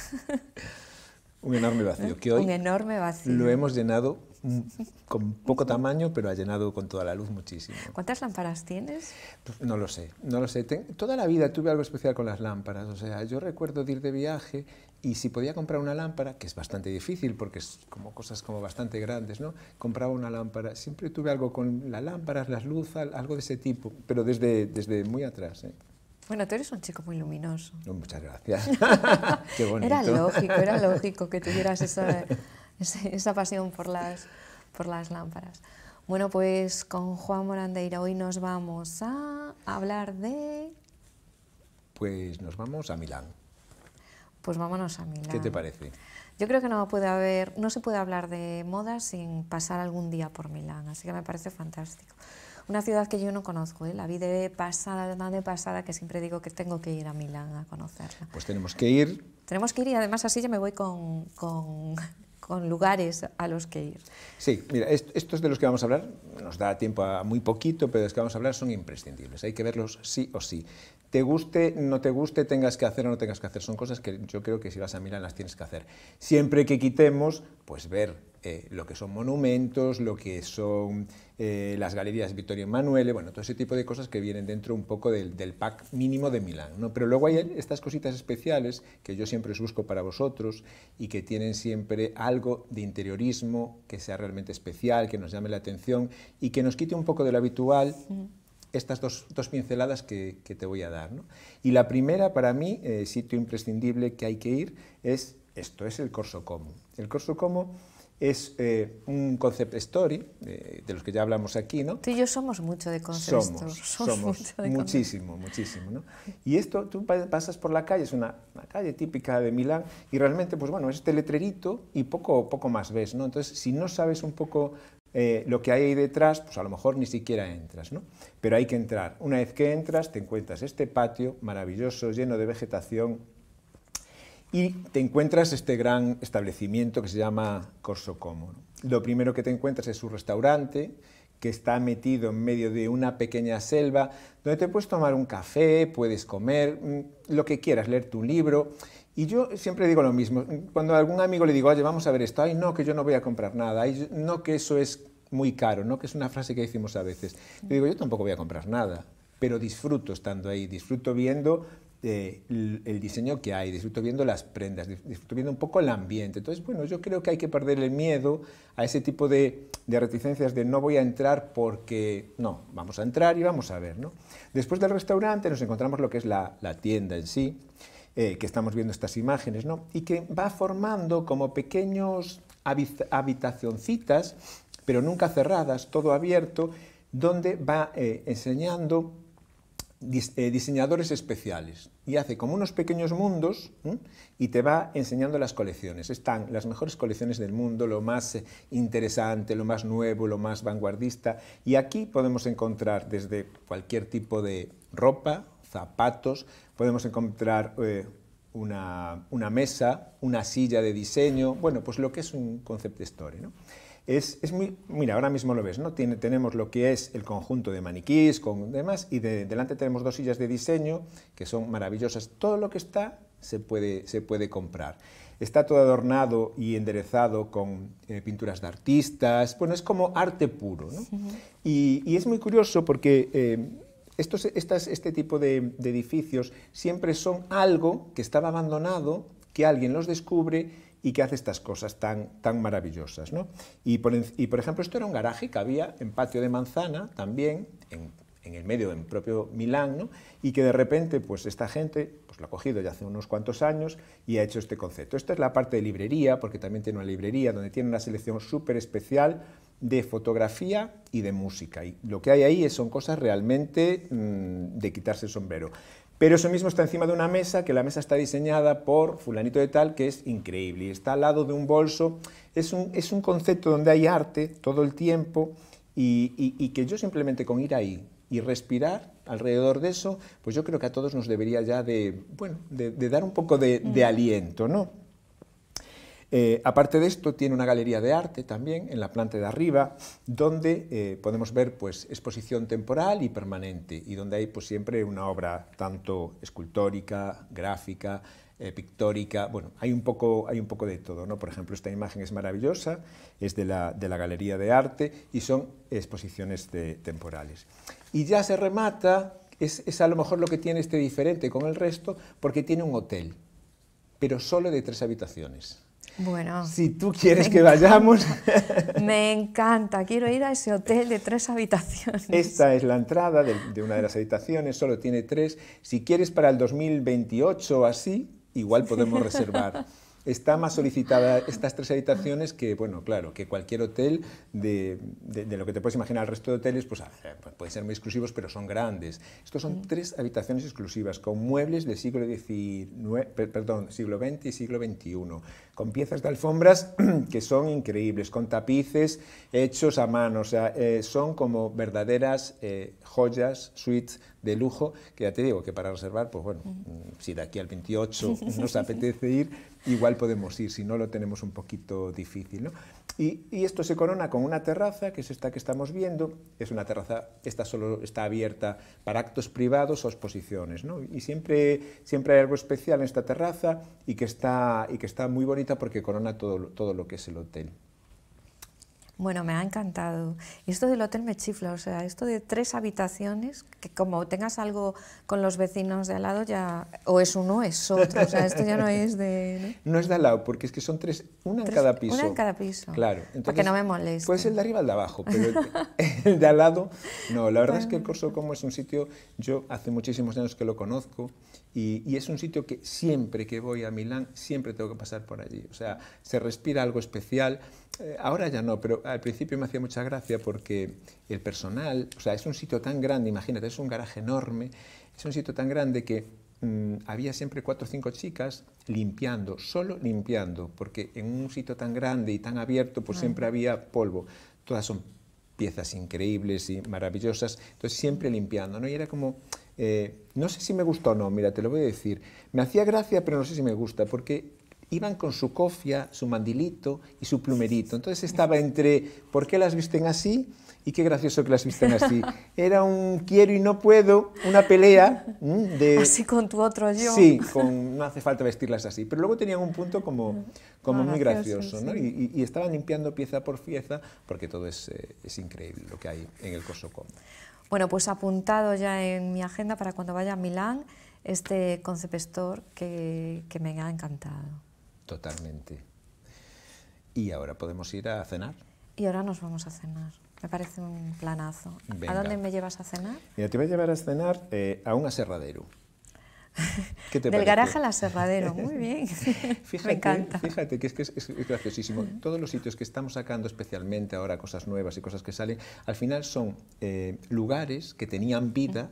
un enorme vacío, que hoy un enorme vacío. lo hemos llenado con poco tamaño, pero ha llenado con toda la luz muchísimo. ¿Cuántas lámparas tienes? Pues no lo sé, no lo sé. toda la vida tuve algo especial con las lámparas. O sea, yo recuerdo de ir de viaje y si podía comprar una lámpara, que es bastante difícil porque es como cosas como bastante grandes, ¿no? Compraba una lámpara. Siempre tuve algo con las lámparas, las luces, algo de ese tipo, pero desde, desde muy atrás. ¿eh? Bueno, tú eres un chico muy luminoso. Oh, muchas gracias. Qué bonito. Era lógico, era lógico que tuvieras esa, esa pasión por las, por las lámparas. Bueno, pues con Juan Morandeira hoy nos vamos a hablar de... Pues nos vamos a Milán. Pues vámonos a Milán. ¿Qué te parece? Yo creo que no puede haber, no se puede hablar de moda sin pasar algún día por Milán, así que me parece fantástico. Una ciudad que yo no conozco, ¿eh? la vi de pasada, la de pasada, que siempre digo que tengo que ir a Milán a conocerla. Pues tenemos que ir. Tenemos que ir y además así ya me voy con con lugares a los que ir. Sí, mira, estos de los que vamos a hablar, nos da tiempo a muy poquito, pero de los que vamos a hablar son imprescindibles, hay que verlos sí o sí. Te guste, no te guste, tengas que hacer o no tengas que hacer, son cosas que yo creo que si vas a Milán las tienes que hacer. Siempre que quitemos, pues ver eh, lo que son monumentos, lo que son eh, las galerías Vittorio Emanuele, bueno, todo ese tipo de cosas que vienen dentro un poco del, pack mínimo de Milán. ¿no? Pero luego hay estas cositas especiales que yo siempre busco para vosotros y que tienen siempre algo de interiorismo que sea realmente especial, que nos llame la atención y que nos quite un poco de lo habitual. estas dos, dos pinceladas que, te voy a dar. ¿no? Y la primera, para mí, eh, sitio imprescindible que hay que ir es esto, es el Corso Como. El Corso Como es eh, un concept story, eh, de los que ya hablamos aquí, ¿no? Tú y yo somos mucho de concept somos, Somos, muchísimo, muchísimo, ¿no? Y esto, tú pasas por la calle, es una, calle típica de Milán, y realmente, pues bueno, es este letrerito y poco, poco más ves, ¿no? Entonces, si no sabes un poco eh, lo que hay ahí detrás, pues a lo mejor ni siquiera entras, ¿no? Pero hay que entrar. Una vez que entras, te encuentras este patio maravilloso, lleno de vegetación, y te encuentras este gran establecimiento que se llama Corso Como. Lo primero que te encuentras es su restaurante, que está metido en medio de una pequeña selva, donde te puedes tomar un café, puedes comer, mm, lo que quieras, leer tu libro. Y yo siempre digo lo mismo, mm, cuando algún amigo le digo, oye, vamos a ver esto, ay, no, que yo no voy a comprar nada, ay, no, que eso es muy caro, no, que es una frase que decimos a veces. Le digo, yo tampoco voy a comprar nada, pero disfruto estando ahí, disfruto viendo este, el, diseño que hay, disfruto viendo las prendas, disfruto viendo un poco el ambiente. Entonces, bueno, yo creo que hay que perder el miedo a ese tipo de, de reticencias de no voy a entrar porque no, vamos a entrar y vamos a ver. ¿no? Después del restaurante nos encontramos lo que es la, la tienda en sí. Eh, que estamos viendo estas imágenes, ¿no? y que va formando como pequeños habitacioncitas, pero nunca cerradas, todo abierto, donde va eh, enseñando eh, diseñadores especiales y hace como unos pequeños mundos y te va enseñando las colecciones. Están las mejores colecciones del mundo, lo más eh, interesante, lo más nuevo, lo más vanguardista y aquí podemos encontrar desde cualquier tipo de ropa, zapatos, podemos encontrar eh, una, mesa, una silla de diseño, bueno, pues lo que es un concept store. ¿no? es, es, muy, mira, ahora mismo lo ves, ¿no? tenemos lo que es el conjunto de maniquís con demás y delante tenemos dos sillas de diseño que son maravillosas. Todo lo que está se puede, comprar. Está todo adornado y enderezado con eh, pinturas de artistas, bueno, es como arte puro, Y, es muy curioso porque... Eh, este tipo de edificios siempre son algo que estaba abandonado, que alguien los descubre y que hace estas cosas tan, tan maravillosas. Y, por, ejemplo, esto era un garaje que había en Patio de Manzana también, en, el medio, en propio Milán, y que de repente pues esta gente pues, lo ha cogido ya hace unos cuantos años y ha hecho este concepto. Esta es la parte de librería, porque también tiene una librería donde tiene una selección súper especial de fotografía y de música. Y lo que hay ahí son cosas realmente mm, de quitarse el sombrero. Pero eso mismo está encima de una mesa, que la mesa está diseñada por fulanito de tal, que es increíble, y está al lado de un bolso. Es un, concepto donde hay arte todo el tiempo y, que yo simplemente con ir ahí y respirar alrededor de eso, pues yo creo que a todos nos debería ya de, dar un poco de, de aliento, ¿no? Eh, aparte de esto, tiene una galería de arte también en la planta de arriba, donde eh, podemos ver pues, exposición temporal y permanente, y donde hay pues, siempre una obra tanto escultórica, gráfica, eh, pictórica, bueno, hay un, poco, hay un poco de todo, ¿no? Por ejemplo, esta imagen es maravillosa, es de la, de la Galería de Arte y son exposiciones temporales. Y ya se remata, es, es a lo mejor lo que tiene este diferente con el resto, porque tiene un hotel, pero solo de tres habitaciones. Bueno. Si tú quieres que vayamos. me encanta, quiero ir a ese hotel de tres habitaciones. Esta es la entrada de, una de las habitaciones, solo tiene tres. Si quieres para el 2028 o así, igual podemos reservar. Está más solicitada estas tres habitaciones que, bueno, claro, que cualquier hotel de, lo que te puedes imaginar el resto de hoteles, pues, pues pueden ser muy exclusivos, pero son grandes. Estos son mm. tres habitaciones exclusivas con muebles del siglo perdón, siglo XX y siglo XXI con piezas de alfombras que son increíbles, con tapices hechos a mano, o sea, eh, son como verdaderas eh, joyas, suites de lujo, que ya te digo que para reservar, pues bueno, mm, si de aquí al 28 nos apetece ir, igual podemos ir, si no lo tenemos un poquito difícil, ¿no? Y, esto se corona con una terraza, que es esta que estamos viendo. Es una terraza, esta solo está abierta para actos privados o exposiciones. Y siempre, hay algo especial en esta terraza y que está, y que está muy bonita porque corona todo lo que es el hotel. Bueno, me ha encantado. Y esto del hotel me chifla, o sea, esto de tres habitaciones, que como tengas algo con los vecinos de al lado, ya o es uno o es otro, o sea, esto ya no es de... ¿no? es de al lado, porque es que son tres, una en cada piso. Una en cada piso. Claro. Entonces, para que no me moleste. Puede ser de arriba al de abajo, pero el de al lado, no. La verdad es que el Corso Como es un sitio, yo hace muchísimos años que lo conozco y, es un sitio que siempre que voy a Milán, siempre tengo que pasar por allí. O sea, se respira algo especial. Eh, ahora ya no, pero al principio me hacía mucha gracia porque el personal, o sea, es un sitio tan grande, imagínate, es un garaje enorme, es un sitio tan grande que mm, había siempre cuatro o cinco chicas limpiando, solo limpiando, porque en un sitio tan grande y tan abierto, pues siempre había polvo. Todas son piezas increíbles y maravillosas, entonces siempre limpiando, ¿no? Y era como eh, no sé si me gustó o no, mira, te lo voy a decir. Me hacía gracia, pero no sé si me gusta, porque iban con su cofia, su mandilito y su plumerito. Entonces estaba entre por qué las visten así y qué gracioso que las visten así. Era un quiero y no puedo, una pelea de... Así con tu otro yo. Sí, no hace falta vestirlas así. Pero luego tenían un punto como, ah, muy gracioso, y, estaban limpiando pieza por pieza porque todo es, eh, es increíble lo que hay en el Kosovo. Bueno, pues apuntado ya en mi agenda para cuando vaya a Milán este concepestor que, me ha encantado. Totalmente. ¿Y ahora podemos ir a cenar? Y ahora nos vamos a cenar. Me parece un planazo. ¿A dónde me llevas a cenar? Mira, te voy a llevar a cenar eh, a un aserradero. Del garaje al aserradero, muy bien. fíjate, Me encanta. Fíjate que es, que graciosísimo. Todos los sitios que estamos sacando especialmente ahora, cosas nuevas y cosas que salen, al final son eh, lugares que tenían vida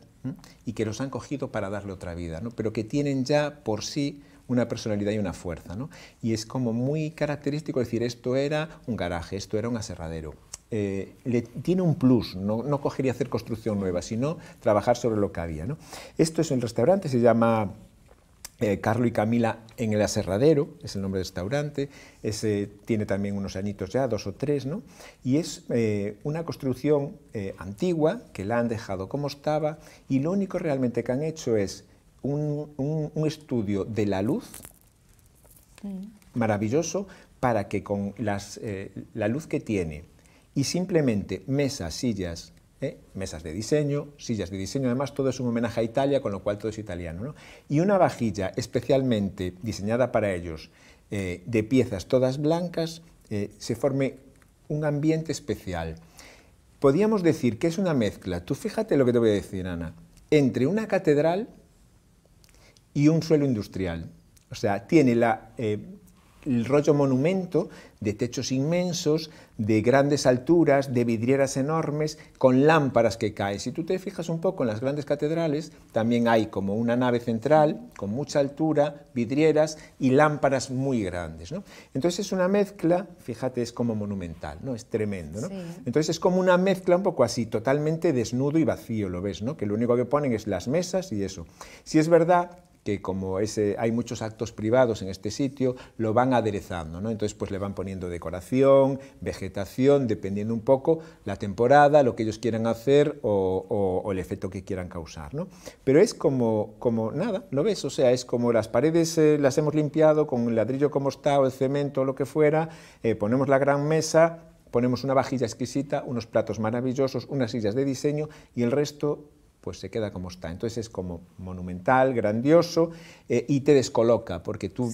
y que los han cogido para darle otra vida, ¿no? pero que tienen ya por sí una personalidad y una fuerza. ¿no? Y es como muy característico decir, esto era un garaje, esto era un aserradero eh, tiene un plus, no, no cogería hacer construcción nueva, sino trabajar sobre lo que había. Esto es el restaurante, se llama eh, Carlo y Camila en el Aserradero, es el nombre del restaurante, Ese tiene también unos añitos ya, dos o tres, y es eh, una construcción eh, antigua que la han dejado como estaba y lo único realmente que han hecho es un, estudio de la luz maravilloso para que con la luz que tiene y simplemente mesas, sillas, ¿eh? mesas de diseño, sillas de diseño, además todo es un homenaje a Italia, con lo cual todo es italiano, y una vajilla especialmente diseñada para ellos, eh, de piezas todas blancas, eh, se forme un ambiente especial. Podríamos decir que es una mezcla, tú fíjate lo que te voy a decir, Ana, entre una catedral y un suelo industrial. O sea, tiene la el rollo monumento de techos inmensos, de grandes alturas, de vidrieras enormes, con lámparas que caen. Si tú te fijas un poco en las grandes catedrales, también hay como una nave central, con mucha altura, vidrieras y lámparas muy grandes. Entonces es una mezcla, fíjate, es como monumental, ¿no? es tremendo. Entonces es como una mezcla un poco así, totalmente desnudo y vacío, lo ves, ¿no? que lo único que ponen es las mesas y eso. Si es verdad que como ese, hay muchos actos privados en este sitio, lo van aderezando, ¿no? Entonces pues le van poniendo decoración, vegetación, dependiendo un poco la temporada, lo que ellos quieran hacer o, el efecto que quieran causar, Pero es como, como nada, ¿lo ves? O sea, es como las paredes eh, las hemos limpiado con el ladrillo como está o el cemento o lo que fuera, eh, ponemos la gran mesa, ponemos una vajilla exquisita, unos platos maravillosos, unas sillas de diseño y el resto pues se queda como está. Entonces es como monumental, grandioso eh, y te descoloca, porque tú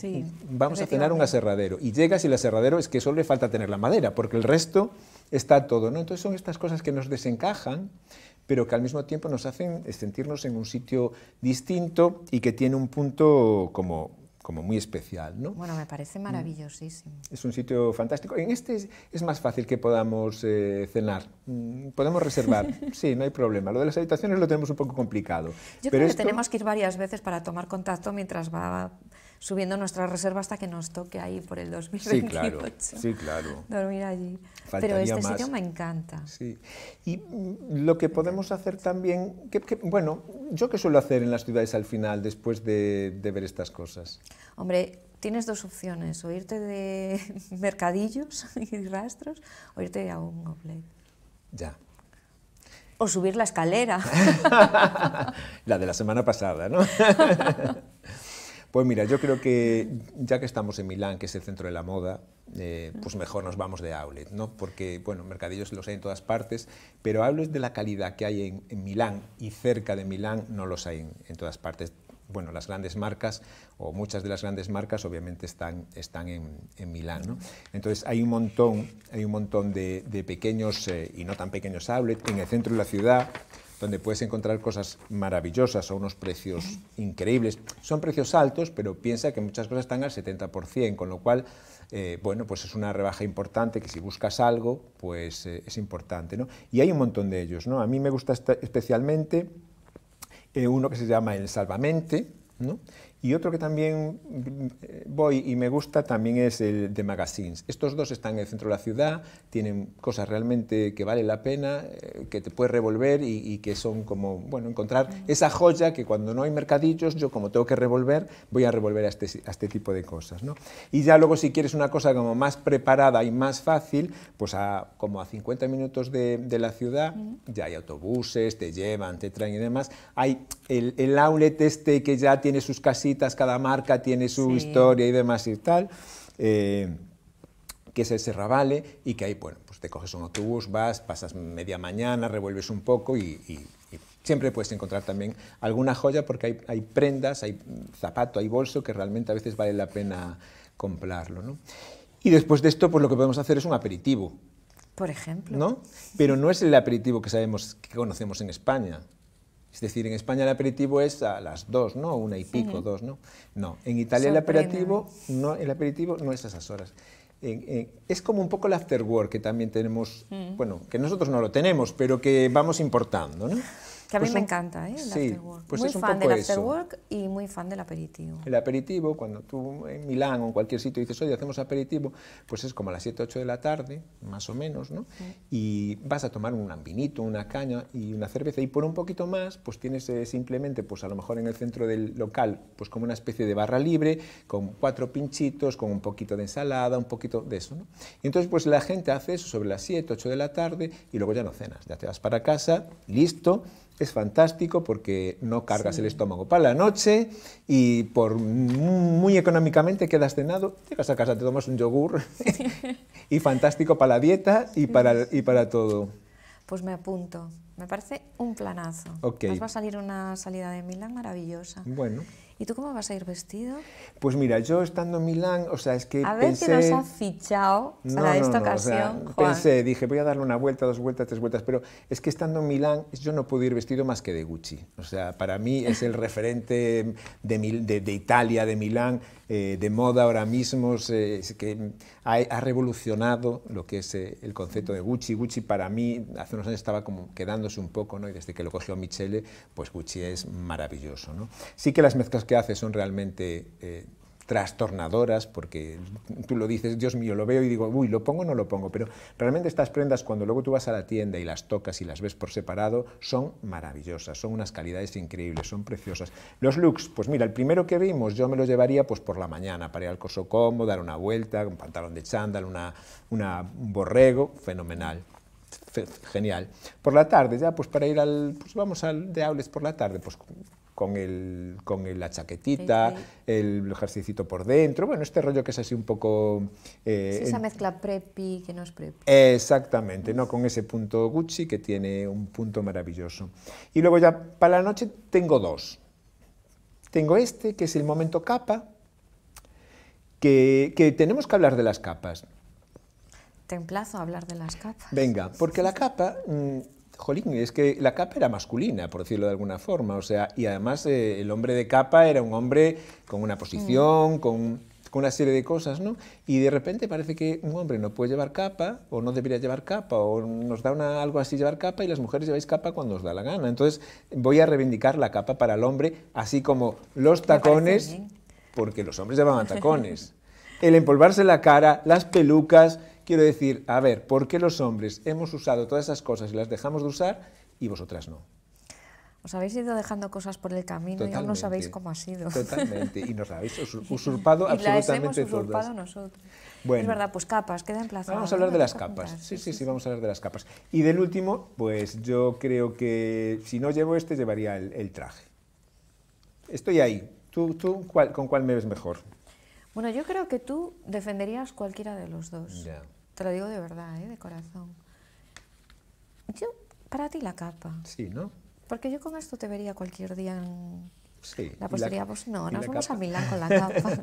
vamos a cenar un aserradero y llegas y el aserradero es que solo le falta tener la madera, porque el resto está todo. ¿no? Entonces son estas cosas que nos desencajan, pero que al mismo tiempo nos hacen sentirnos en un sitio distinto y que tiene un punto como como muy especial. ¿no? Bueno, me parece mm. maravillosísimo. Es un sitio fantástico. En este es, más fácil que podamos eh, cenar. Mm, podemos reservar, sí, no hay problema. Lo de las habitaciones lo tenemos un poco complicado. Yo creo que tenemos que ir varias veces para tomar contacto mientras va subiendo nuestra reserva hasta que nos toque ahí por el 2028. Sí, claro. Dormir allí. Pero este sitio me encanta. Sí. Y lo que podemos hacer también, bueno, yo qué suelo hacer en las ciudades al final después de, ver estas cosas. Hombre, tienes dos opciones, o irte de mercadillos y rastros o irte a un goblet. Ya. O subir la escalera. la de la semana pasada, ¿no? Pues mira, yo creo que ya que estamos en Milán, que es el centro de la moda, eh, pues mejor nos vamos de outlet, ¿no? Porque, bueno, mercadillos los hay en todas partes, pero outlet de la calidad que hay en, Milán y cerca de Milán no los hay en, todas partes. Bueno, las grandes marcas o muchas de las grandes marcas obviamente están, están en, Milán, ¿no? Entonces hay un montón, hay un montón de, pequeños eh, y no tan pequeños outlets en el centro de la ciudad, donde puedes encontrar cosas maravillosas a unos precios increíbles. Son precios altos, pero piensa que muchas cosas están al 70%, con lo cual, eh, bueno, pues es una rebaja importante que si buscas algo, pues eh, es importante, ¿no? Y hay un montón de ellos, ¿no? A mí me gusta este, especialmente eh, uno que se llama El Salvamente, ¿no? Y otro que también eh, voy y me gusta también es el de magazines. Estos dos están en el centro de la ciudad, tienen cosas realmente que vale la pena, eh, que te puedes revolver y, que son como, bueno, encontrar esa joya que cuando no hay mercadillos, yo como tengo que revolver, voy a revolver a este, este tipo de cosas. ¿no? Y ya luego si quieres una cosa como más preparada y más fácil, pues a, como a 50 minutos de, la ciudad, ya hay autobuses, te llevan, te traen y demás. Hay el, el outlet este que ya tiene sus casitas cada marca tiene su historia y demás y tal. Eh, que es el Serravale y que ahí, bueno, pues te coges un autobús, vas, pasas media mañana, revuelves un poco y, siempre puedes encontrar también alguna joya porque hay, prendas, hay zapato, hay bolso que realmente a veces vale la pena comprarlo, Y después de esto, pues lo que podemos hacer es un aperitivo. Por ejemplo. ¿No? Pero no es el aperitivo que sabemos, que conocemos en España. Es decir, en España el aperitivo es a las dos, ¿no? Una y pico, dos, ¿no? No, en Italia el aperitivo, no, el aperitivo no es a esas horas. es como un poco el after work que también tenemos, mm. bueno, que nosotros no lo tenemos, pero que vamos importando, ¿no? Que a mí pues me encanta, ¿eh? El sí, pues muy fan del afterwork y muy fan del aperitivo. El aperitivo, cuando tú en Milán o en cualquier sitio dices, oye, hacemos aperitivo, pues es como a las 7, 8 de la tarde, más o menos, ¿no? Y vas a tomar un ambinito, una caña y una cerveza y por un poquito más, pues tienes eh, simplemente, pues a lo mejor en el centro del local, pues como una especie de barra libre, con cuatro pinchitos, con un poquito de ensalada, un poquito de eso, ¿no? Y entonces, pues la gente hace eso sobre las 7, 8 de la tarde y luego ya no cenas, ya te vas para casa, listo, es fantástico porque no cargas el estómago para la noche y por muy económicamente quedas cenado, llegas a casa, te tomas un yogur y fantástico para la dieta y para, y para todo. Pues me apunto. Me parece un planazo. Nos va a salir una salida de Milán maravillosa. Bueno. ¿Y tú cómo vas a ir vestido? Pues mira, yo estando en Milán, o sea, es que A ver si nos ha fichado esta ocasión, Pensé, dije, voy a darle una vuelta, dos vueltas, tres vueltas, pero es que estando en Milán yo no puedo ir vestido más que de Gucci. O sea, para mí es el referente de, Italia, de Milán, eh, de moda ahora mismo, es eh, que ha, revolucionado lo que es eh, el concepto de Gucci. Gucci para mí hace unos años estaba como quedándose un poco, ¿no? y desde que lo cogió Michele, pues Gucci es maravilloso. ¿no? Sí que las mezclas que hace son realmente eh, trastornadoras, porque tú lo dices, Dios mío, lo veo y digo, uy, lo pongo o no lo pongo, pero realmente estas prendas, cuando luego tú vas a la tienda y las tocas y las ves por separado, son maravillosas, son unas calidades increíbles, son preciosas. Los looks, pues mira, el primero que vimos yo me lo llevaría pues por la mañana, para ir al coso dar una vuelta, un pantalón de chándal, una, un borrego, fenomenal genial. Por la tarde, ya pues para ir al, pues vamos al de Aules por la tarde, pues con, el, con la chaquetita, el ejercicio por dentro, bueno, este rollo que es así un poco... Eh, esa mezcla preppy que no es preppy. Exactamente, ¿no? con ese punto Gucci que tiene un punto maravilloso. Y luego ya para la noche tengo dos. Tengo este, que es el momento capa, que, que tenemos que hablar de las capas. Te emplazo a hablar de las capas. Venga, porque la capa, mm, jolín, es que la capa era masculina, por decirlo de alguna forma, o sea, y además eh, el hombre de capa era un hombre con una posición, mm. con, una serie de cosas, ¿no? Y de repente parece que un hombre no puede llevar capa, o no debería llevar capa, o nos da algo así llevar capa, y las mujeres lleváis capa cuando os da la gana. Entonces voy a reivindicar la capa para el hombre, así como los tacones, porque los hombres llevaban tacones. El empolvarse la cara, las pelucas, Quiero decir, a ver, ¿por qué los hombres hemos usado todas esas cosas y las dejamos de usar y vosotras no? Os habéis ido dejando cosas por el camino y aún no sabéis cómo ha sido. Totalmente, y nos habéis usurpado y absolutamente las hemos usurpado nosotros. Es verdad, pues capas, queda emplazado. Vamos a hablar de las capas, sí sí, sí, vamos a hablar de las capas. Y del último, pues yo creo que si no llevo este, llevaría el, traje. Estoy ahí. ¿Tú, tú con cuál me ves mejor? Bueno, yo creo que tú defenderías cualquiera de los dos. Ya. Te lo digo de verdad, ¿eh? de corazón. Yo, para ti la capa. Sí, ¿no? Porque yo con esto te vería cualquier día en Sí, la postería, pues no, nos vamos a Milán con la capa.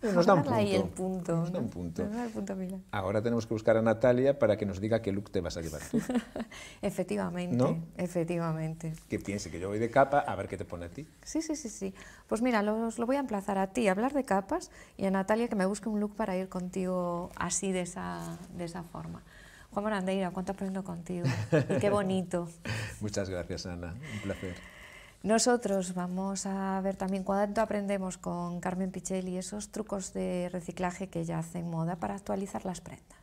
nos da un punto. un punto. Ahora tenemos que buscar a Natalia para que nos diga qué look te vas a llevar tú. efectivamente, efectivamente. Que piense que yo voy de capa, a ver qué te pone a ti. Sí, sí, sí, sí. Pues mira, lo voy a emplazar a ti, a hablar de capas, y a Natalia que me busque un look para ir contigo así, de esa, forma. Juan Morandeira, cuánto aprendo contigo. Y qué bonito. Muchas gracias, Ana. Un placer. Nosotros vamos a ver también cuánto aprendemos con Carmen y esos trucos de reciclaje que ya hacen moda para actualizar las prendas.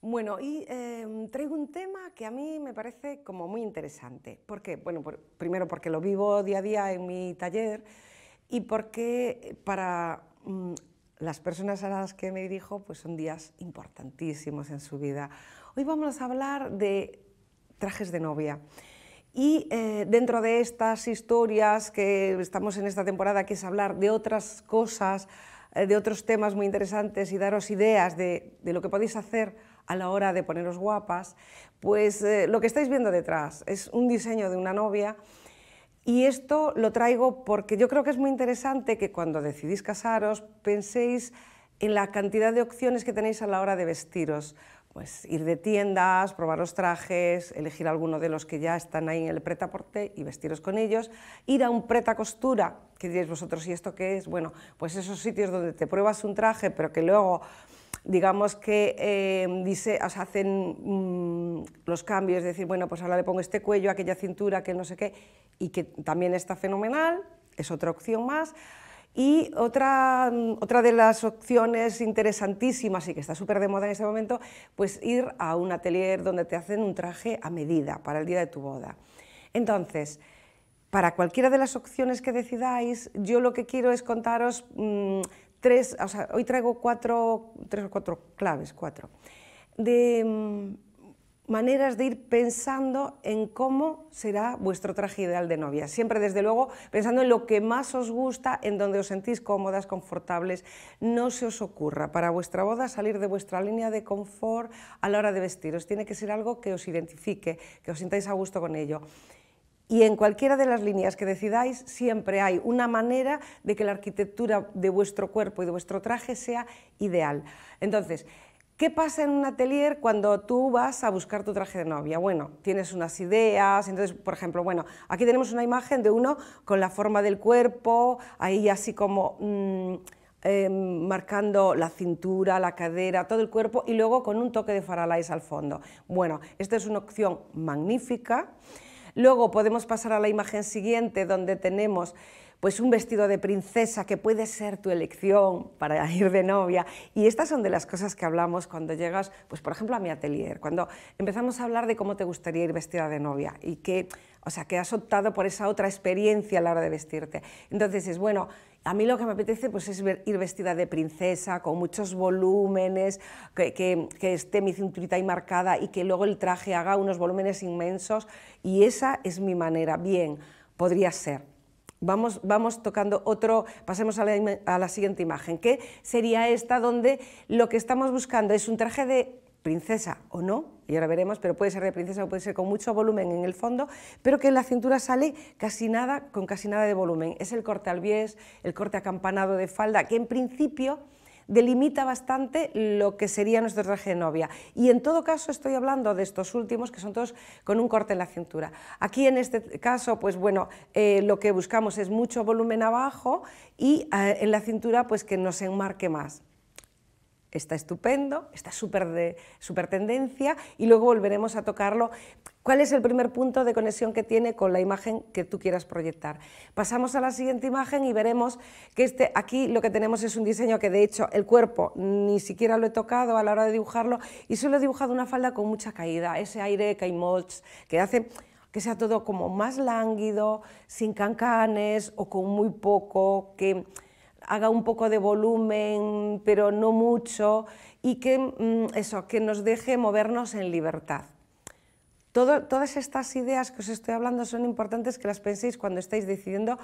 Bueno, y em, traigo un tema que a mí me parece como muy interesante. ¿Por qué? Bueno, primero porque lo vivo día a día en mi taller y porque eh, para mm, las personas a las que me dirijo pues son días importantísimos en su vida. Hoy vamos a hablar de trajes de novia. Y eh, dentro de estas historias que estamos en esta temporada, que es hablar de otras cosas, eh, de otros temas muy interesantes y daros ideas de, lo que podéis hacer a la hora de poneros guapas, pues eh, lo que estáis viendo detrás es un diseño de una novia y esto lo traigo porque yo creo que es muy interesante que cuando decidís casaros penséis en la cantidad de opciones que tenéis a la hora de vestiros. Pues ir de tiendas, probar los trajes, elegir alguno de los que ya están ahí en el pretaporte y vestiros con ellos, ir a un pretacostura que diréis vosotros, ¿y esto qué es? Bueno, pues esos sitios donde te pruebas un traje, pero que luego digamos que eh, dice, hacen mm, los cambios, decir, bueno, pues ahora le pongo este cuello, aquella cintura, que no sé qué, y que también está fenomenal, es otra opción más. Y otra, mm, otra de las opciones interesantísimas y que está súper de moda en este momento, pues ir a un atelier donde te hacen un traje a medida para el día de tu boda. Entonces, para cualquiera de las opciones que decidáis, yo lo que quiero es contaros... Mm, hoy traigo cuatro, tres o cuatro claves, cuatro, de mm, maneras de ir pensando en cómo será vuestro traje ideal de novia. Siempre, desde luego, pensando en lo que más os gusta, en donde os sentís cómodas, confortables. No se os ocurra para vuestra boda salir de vuestra línea de confort a la hora de vestiros. Tiene que ser algo que os identifique, que os sintáis a gusto con ello y en cualquiera de las líneas que decidáis siempre hay una manera de que la arquitectura de vuestro cuerpo y de vuestro traje sea ideal. Entonces, ¿Qué pasa en un atelier cuando tú vas a buscar tu traje de novia? Bueno, tienes unas ideas, entonces, por ejemplo, bueno, aquí tenemos una imagen de uno con la forma del cuerpo, ahí así como mm, em, marcando la cintura, la cadera, todo el cuerpo y luego con un toque de faralais al fondo. Bueno, esta es una opción magnífica Luego podemos pasar a la imagen siguiente donde tenemos pues un vestido de princesa que puede ser tu elección para ir de novia. Y estas son de las cosas que hablamos cuando llegas, pues por ejemplo a mi atelier, cuando empezamos a hablar de cómo te gustaría ir vestida de novia y que, o sea, que has optado por esa otra experiencia a la hora de vestirte. Entonces es bueno, a mí lo que me apetece pues, es ir vestida de princesa, con muchos volúmenes, que, esté mi cinturita ahí marcada y que luego el traje haga unos volúmenes inmensos. Y esa es mi manera. Bien, podría ser. Vamos, vamos tocando otro, pasemos a la, a la siguiente imagen, que sería esta donde lo que estamos buscando es un traje de princesa o no, y ahora veremos, pero puede ser de princesa o puede ser con mucho volumen en el fondo, pero que en la cintura sale casi nada, con casi nada de volumen. Es el corte al bies, el corte acampanado de falda, que en principio delimita bastante lo que sería nuestro traje de novia. Y en todo caso estoy hablando de estos últimos, que son todos con un corte en la cintura. Aquí en este caso, pues bueno, eh, lo que buscamos es mucho volumen abajo y eh, en la cintura pues que nos enmarque más está estupendo, está súper de super tendencia y luego volveremos a tocarlo. ¿Cuál es el primer punto de conexión que tiene con la imagen que tú quieras proyectar? Pasamos a la siguiente imagen y veremos que este, aquí lo que tenemos es un diseño que de hecho el cuerpo ni siquiera lo he tocado a la hora de dibujarlo y solo he dibujado una falda con mucha caída, ese aire que molds que hace que sea todo como más lánguido, sin cancanes o con muy poco, que haga un poco de volumen, pero no mucho, y que, mm, eso, que nos deje movernos en libertad. todas estas ideas que os estoy hablando son importantes que las penséis cuando estáis decidiendo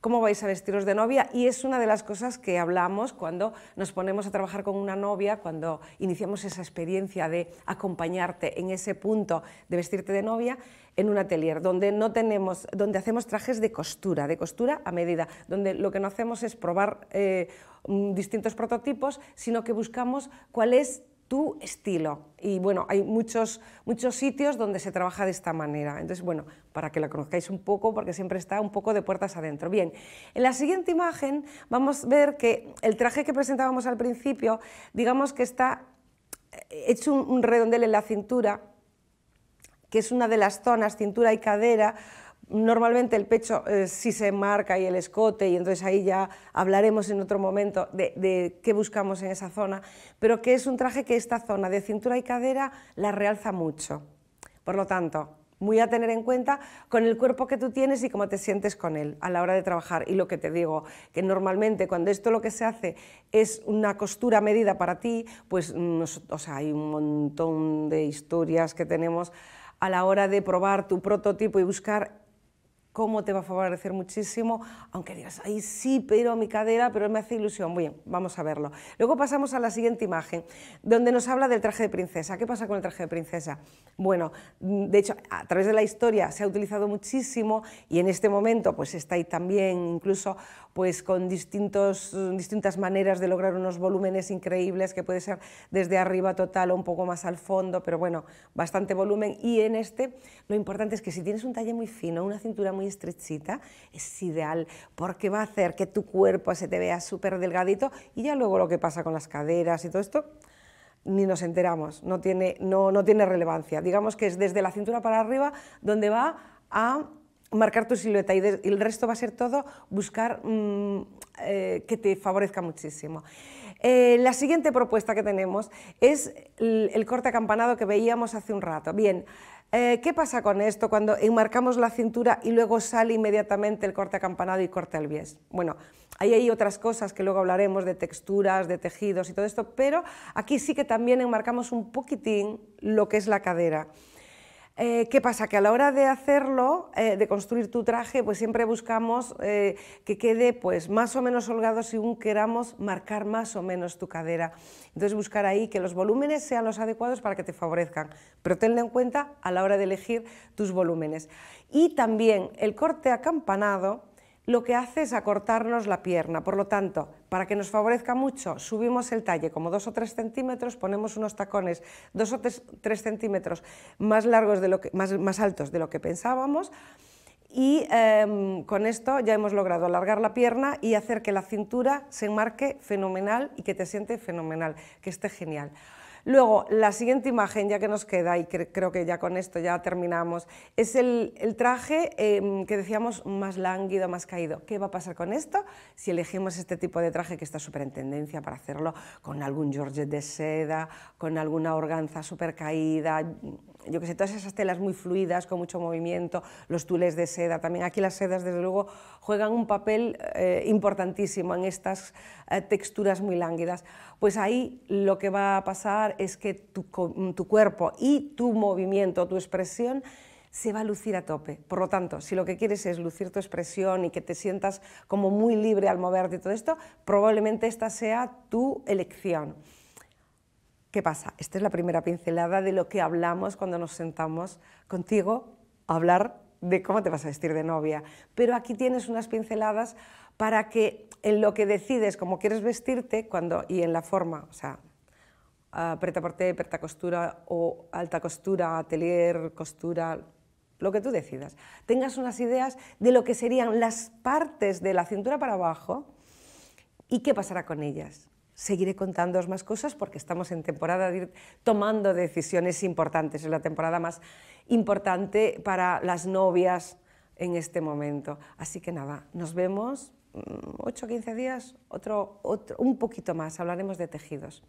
cómo vais a vestiros de novia y es una de las cosas que hablamos cuando nos ponemos a trabajar con una novia, cuando iniciamos esa experiencia de acompañarte en ese punto de vestirte de novia en un atelier donde no tenemos, donde hacemos trajes de costura, de costura a medida, donde lo que no hacemos es probar eh, mm, distintos prototipos, sino que buscamos cuál es tu estilo. Y bueno, hay muchos, muchos sitios donde se trabaja de esta manera. Entonces, bueno, para que la conozcáis un poco, porque siempre está un poco de puertas adentro. Bien, en la siguiente imagen vamos a ver que el traje que presentábamos al principio, digamos que está eh, hecho un redondel en la cintura, que es una de las zonas, cintura y cadera, Normalmente el pecho eh, si se marca y el escote, y entonces ahí ya hablaremos en otro momento de, qué buscamos en esa zona, pero que es un traje que esta zona de cintura y cadera la realza mucho. Por lo tanto, muy a tener en cuenta con el cuerpo que tú tienes y cómo te sientes con él a la hora de trabajar. Y lo que te digo, que normalmente cuando esto lo que se hace es una costura medida para ti, pues hay un montón de historias que tenemos a la hora de probar tu prototipo y buscar cómo te va a favorecer muchísimo, aunque digas, ahí sí, pero mi cadera, pero me hace ilusión. Muy bien, vamos a verlo. Luego pasamos a la siguiente imagen, donde nos habla del traje de princesa. ¿Qué pasa con el traje de princesa? Bueno, de hecho, a través de la historia se ha utilizado muchísimo y en este momento pues está ahí también incluso pues con distintos, distintas maneras de lograr unos volúmenes increíbles que puede ser desde arriba total o un poco más al fondo, pero bueno, bastante volumen y en este lo importante es que si tienes un talle muy fino, una cintura muy estrechita, es ideal porque va a hacer que tu cuerpo se te vea súper delgadito y ya luego lo que pasa con las caderas y todo esto ni nos enteramos, no tiene, no, no tiene relevancia. Digamos que es desde la cintura para arriba donde va a marcar tu silueta y, el resto va a ser todo buscar mm, eh, que te favorezca muchísimo. Eh, la siguiente propuesta que tenemos es el, el corte acampanado que veíamos hace un rato. Bien, eh, ¿Qué pasa con esto cuando enmarcamos la cintura y luego sale inmediatamente el corte acampanado y corte al bies? Bueno, ahí hay otras cosas que luego hablaremos de texturas, de tejidos y todo esto, pero aquí sí que también enmarcamos un poquitín lo que es la cadera. Eh, ¿Qué pasa? Que a la hora de hacerlo, eh, de construir tu traje, pues siempre buscamos eh, que quede pues, más o menos holgado según queramos marcar más o menos tu cadera. Entonces buscar ahí que los volúmenes sean los adecuados para que te favorezcan, pero tenlo en cuenta a la hora de elegir tus volúmenes. Y también el corte acampanado, lo que hace es acortarnos la pierna. Por lo tanto, para que nos favorezca mucho, subimos el talle como 2 o 3 centímetros, ponemos unos tacones 2 o 3 centímetros más, largos de lo que, altos de lo que pensábamos. Y em, con esto ya hemos logrado alargar la pierna y hacer que la cintura se marque fenomenal y que te siente fenomenal, que esté genial. Luego, la siguiente imagen ya que nos queda, y creo que ya con esto ya terminamos, es el, traje em, que decíamos más lánguido, más caído. ¿Qué va a pasar con esto si elegimos este tipo de traje que está súper en tendencia para hacerlo con algún georgette de seda, con alguna organza súper caída? yo que sé, todas esas telas muy fluidas, con mucho movimiento, los tules de seda también. Aquí las sedas, desde luego, juegan un papel eh, importantísimo en estas eh, texturas muy lánguidas. Pues ahí lo que va a pasar es que mm, tu, cuerpo y tu movimiento, tu expresión, se va a lucir a tope. Por lo tanto, si lo que quieres es lucir tu expresión y que te sientas como muy libre al moverte y todo esto, probablemente esta sea tu elección. ¿Qué pasa? Esta es la primera pincelada de lo que hablamos cuando nos sentamos contigo a hablar de cómo te vas a vestir de novia. Pero aquí tienes unas pinceladas para que en lo que decides cómo quieres vestirte cuando, y en la forma, o sea, preta porté, preta costura o alta costura, atelier, costura, lo que tú decidas. Tengas unas ideas de lo que serían las partes de la cintura para abajo y qué pasará con ellas. Seguiré contándoos más cosas porque estamos en temporada de ir tomando decisiones importantes. Es la temporada más importante para las novias en este momento. Así que nada, nos vemos 8 o 15 días, un poquito más, hablaremos de tejidos.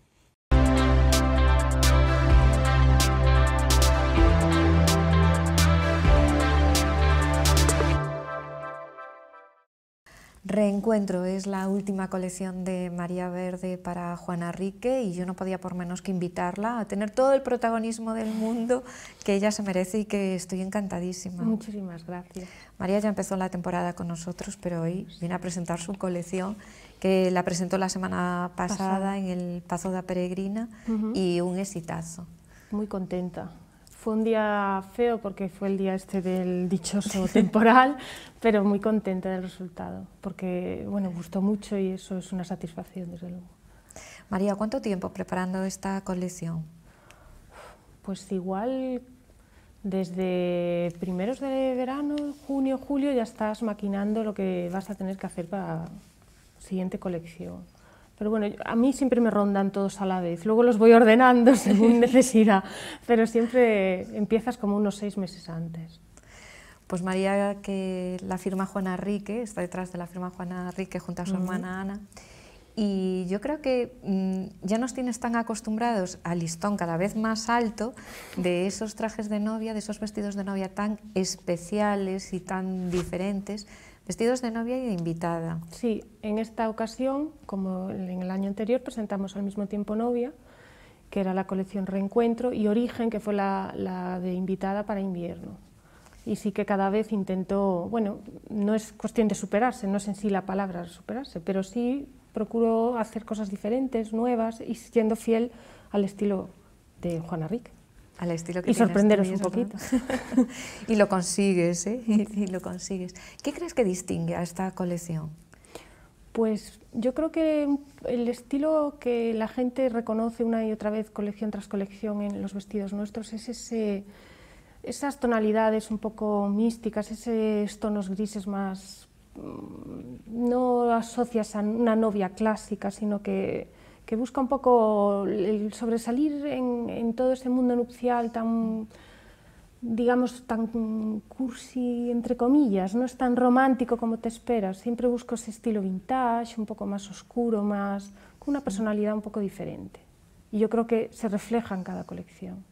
Reencuentro es la última colección de María Verde para Juana Rique y yo no podía por menos que invitarla a tener todo el protagonismo del mundo que ella se merece y que estoy encantadísima. Muchísimas gracias. María ya empezó la temporada con nosotros, pero hoy viene a presentar su colección que la presentó la semana pasada, en el Pazo la Peregrina y un exitazo. Muy contenta, fue un día feo porque fue el día este del dichoso temporal, pero muy contenta del resultado, porque bueno, gustó mucho y eso es una satisfacción, desde luego. María, ¿cuánto tiempo preparando esta colección? Pues igual desde primeros de verano, junio, julio, ya estás maquinando lo que vas a tener que hacer para la siguiente colección. Pero bueno, a mí siempre me rondan todos a la vez. Luego los voy ordenando según necesidad, pero siempre empiezas como unos seis meses antes. Pues María, que la firma Juana Rique, está detrás de la firma Juana Rique junto a su hermana Ana. Y yo creo que mm, ya nos tienes tan acostumbrados al listón cada vez más alto de esos trajes de novia, de esos vestidos de novia tan especiales y tan diferentes, vestidos de novia y de invitada. Sí, en esta ocasión, como en el año anterior, presentamos al mismo tiempo novia, que era la colección Reencuentro, y Origen, que fue la, de invitada para invierno. Y sí que cada vez intento, bueno, no es cuestión de superarse, no es en sí la palabra superarse, pero sí procuro hacer cosas diferentes, nuevas y siendo fiel al estilo de Juana Rick estilo y sorprenderos un poquito. y lo consigues, ¿eh? Y, lo consigues. ¿Qué crees que distingue a esta colección? Pues yo creo que el estilo que la gente reconoce una y otra vez, colección tras colección, en los vestidos nuestros es ese, esas tonalidades un poco místicas, esos tonos grises más... Mm, no asocias a una novia clásica, sino que que busca un poco el sobresalir en, todo ese mundo nupcial tan, digamos, tan cursi, entre comillas, no es tan romántico como te esperas. Siempre busco ese estilo vintage, un poco más oscuro, más con una personalidad un poco diferente. Y yo creo que se refleja en cada colección.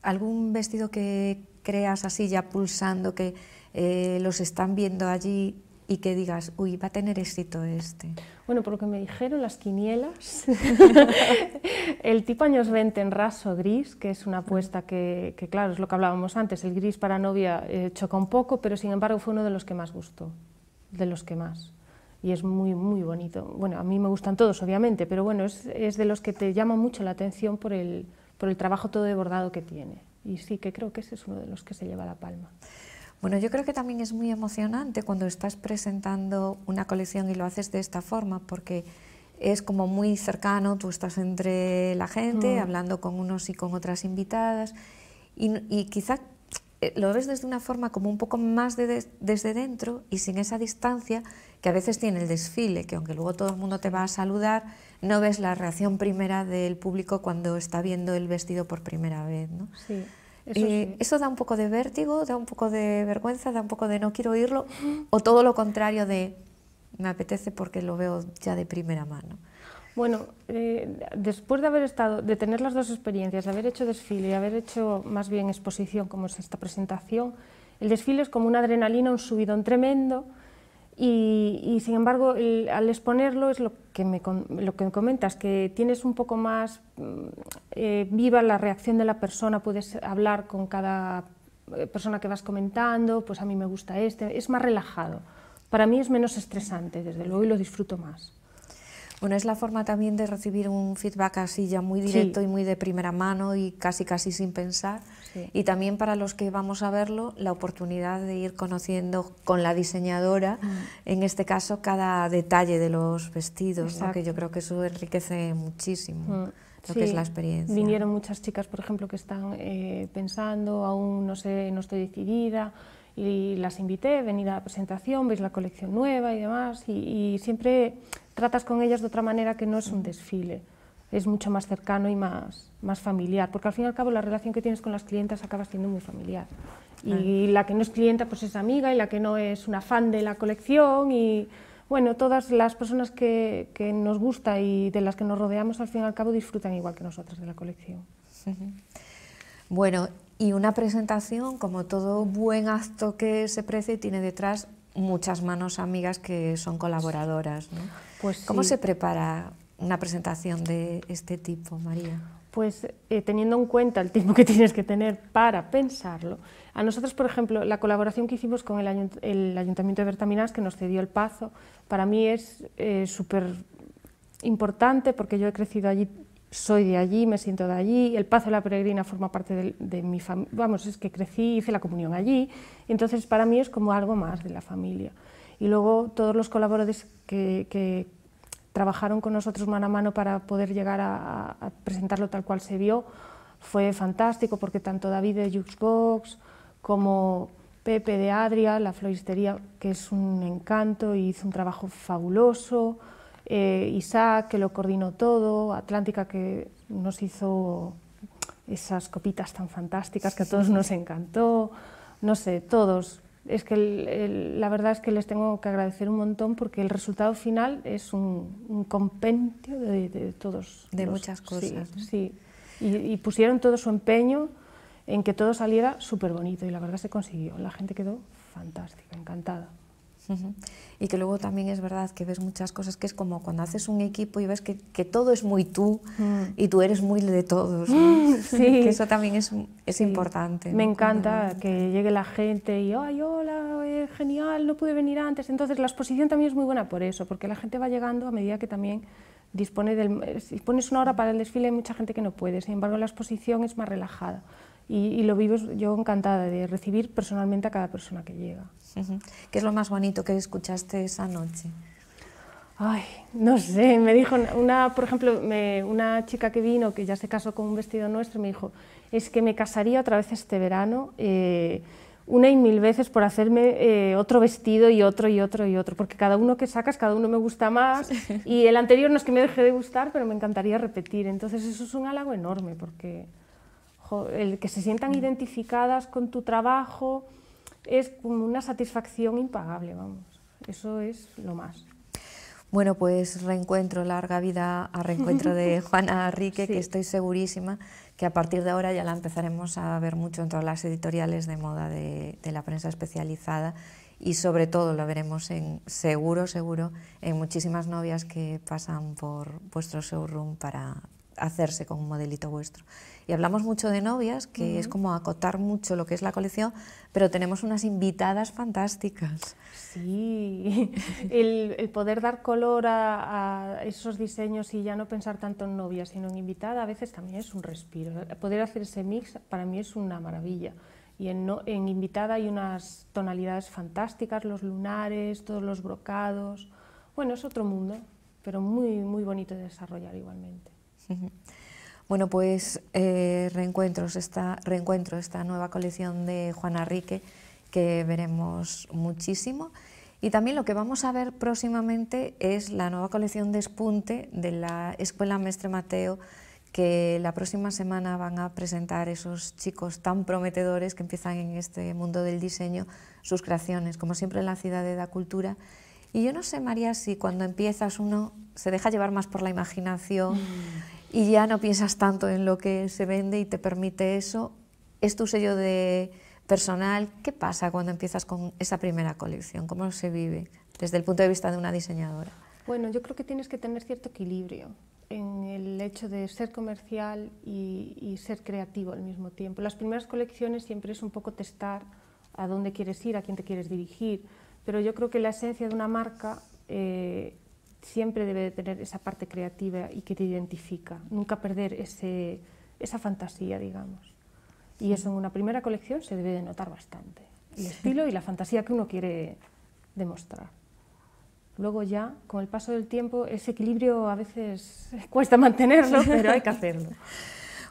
¿Algún vestido que creas así ya pulsando, que eh, los están viendo allí y que digas, uy, va a tener éxito este? Bueno, por lo que me dijeron las quinielas, el tipo años 20 en raso gris, que es una apuesta que, claro, es lo que hablábamos antes, el gris para novia eh, choca un poco, pero sin embargo fue uno de los que más gustó, de los que más. Y es muy, muy bonito. Bueno, a mí me gustan todos, obviamente, pero bueno, es, es de los que te llama mucho la atención por el, por el trabajo todo de bordado que tiene. Y sí que creo que ese es uno de los que se lleva la palma. Bueno, yo creo que también es muy emocionante cuando estás presentando una colección y lo haces de esta forma, porque es como muy cercano, tú estás entre la gente, mm. hablando con unos y con otras invitadas, y, y quizá eh, lo ves desde una forma como un poco más desde dentro y sin esa distancia que a veces tiene el desfile, que aunque luego todo el mundo te va a saludar, no ves la reacción primera del público cuando está viendo el vestido por primera vez. ¿no? Sí. Eh, eso, da un poco de vértigo, da un poco de vergüenza, da un poco de no quiero oírlo, o todo lo contrario de me apetece porque lo veo ya de primera mano. Bueno, eh, después de haber estado, de tener las dos experiencias, de haber hecho desfile y haber hecho más bien exposición, como es esta presentación, el desfile es como una adrenalina, un subidón tremendo, y, sin embargo, al exponerlo es lo que, me, lo que comentas, que tienes un poco más mm, eh, viva la reacción de la persona, puedes hablar con cada eh, persona que vas comentando, pues a mí me gusta este, es más relajado. Para mí es menos estresante, desde luego, y lo disfruto más. Bueno, es la forma también de recibir un feedback así ya muy directo y muy de primera mano y casi casi sin pensar. Y también para los que vamos a verlo, la oportunidad de ir conociendo con la diseñadora, mm. en este caso, cada detalle de los vestidos, que yo creo que eso enriquece muchísimo. Mm. Lo que es la experiencia. Vinieron muchas chicas, por ejemplo, que están eh, pensando, aún no sé, no estoy decidida, y las invité, venir a la presentación, veis la colección nueva y demás, y siempre tratas con ellas de otra manera que no es un mm. desfile es mucho más cercano y más, más familiar, porque al fin y al cabo la relación que tienes con las clientas acaba siendo muy familiar. Y la que no es clienta pues es amiga y la que no es una fan de la colección y bueno, todas las personas que, nos gusta y de las que nos rodeamos al fin y al cabo disfrutan igual que nosotros de la colección. Bueno, y una presentación, como todo buen acto que se prece, tiene detrás muchas manos amigas que son colaboradoras. ¿no? Pues ¿Cómo se prepara una presentación de este tipo, María? Pues eh, teniendo en cuenta el tiempo que tienes que tener para pensarlo, a nosotros, por ejemplo, la colaboración que hicimos con el, Ayuntamiento de Bertaminas, que nos cedió el Pazo, para mí es eh, súper importante porque yo he crecido allí, soy de allí, me siento de allí, el Pazo de la Peregrina forma parte de, mi familia, vamos, es que crecí, hice la comunión allí, entonces para mí es como algo más de la familia. Y luego todos los colaboradores que trabajaron con nosotros mano a mano para poder llegar a, presentarlo tal cual se vio. Fue fantástico porque tanto David de Juxbox como Pepe de Adria, la floristería, que es un encanto y hizo un trabajo fabuloso, eh, Isaac, que lo coordinó todo, Atlántica, que nos hizo esas copitas tan fantásticas que a todos nos encantó, no sé, todos, es que la verdad es que les tengo que agradecer un montón porque el resultado final es un, un compendio de, todos. De muchas cosas. Sí, Y, y, pusieron todo su empeño en que todo saliera súper bonito y la verdad se consiguió. La gente quedó fantástica, encantada. Y que luego también es verdad que ves muchas cosas que es como cuando haces un equipo y ves que, todo es muy tú mm. y tú eres muy de todos. Mm, sí. que eso también es, importante. Me encanta que llegue la gente y, ay, hola, eh, genial, no pude venir antes. Entonces la exposición también es muy buena por eso, porque la gente va llegando a medida que también dispone del, eh, si pones una hora para el desfile hay mucha gente que no puede, sin embargo la exposición es más relajada. Y, y lo vivo yo encantada de recibir personalmente a cada persona que llega. ¿Qué es lo más bonito que escuchaste esa noche? Ay, no sé, me dijo una, por ejemplo, una chica que vino, que ya se casó con un vestido nuestro, me dijo, es que me casaría otra vez este verano, eh, una y mil veces por hacerme eh, otro vestido y otro y otro y otro, porque cada uno que sacas, cada uno me gusta más, y el anterior no es que me deje de gustar, pero me encantaría repetir, entonces eso es un halago enorme, porque el que se sientan mm. identificadas con tu trabajo es como una satisfacción impagable, vamos. Eso es lo más. Bueno, pues reencuentro, larga vida a reencuentro de Juana Rique, que estoy segurísima que a partir de ahora ya la empezaremos a ver mucho en todas las editoriales de moda de, la prensa especializada y sobre todo lo veremos en seguro, seguro, en muchísimas novias que pasan por vuestro showroom para hacerse con un modelito vuestro. Y hablamos mucho de novias, que es como acotar mucho lo que es la colección, pero tenemos unas invitadas fantásticas. Sí, el, poder dar color a, esos diseños y ya no pensar tanto en novias sino en invitada, a veces también es un respiro. Poder hacer ese mix para mí es una maravilla. Y en, invitada hay unas tonalidades fantásticas, los lunares, todos los brocados. Bueno, es otro mundo, pero muy, muy bonito de desarrollar igualmente. Bueno, pues eh, reencuentros, esta, reencuentro, esta nueva colección de Juana Rique que veremos muchísimo. Y también lo que vamos a ver próximamente es la nueva colección de espunte de la Escuela Mestre Mateo, que la próxima semana van a presentar esos chicos tan prometedores que empiezan en este mundo del diseño sus creaciones, como siempre en la ciudad de la cultura. Y yo no sé, María, si cuando empiezas uno se deja llevar más por la imaginación. Mm y ya no piensas tanto en lo que se vende y te permite eso. Es tu sello de personal. ¿Qué pasa cuando empiezas con esa primera colección? ¿Cómo se vive desde el punto de vista de una diseñadora? Bueno, yo creo que tienes que tener cierto equilibrio en el hecho de ser comercial y, ser creativo al mismo tiempo. Las primeras colecciones siempre es un poco testar a dónde quieres ir, a quién te quieres dirigir, pero yo creo que la esencia de una marca eh, siempre debe de tener esa parte creativa y que te identifica, nunca perder ese, esa fantasía, digamos. Y eso en una primera colección se debe de notar bastante, el estilo y la fantasía que uno quiere demostrar. Luego ya, con el paso del tiempo, ese equilibrio a veces cuesta mantenerlo, pero hay que hacerlo.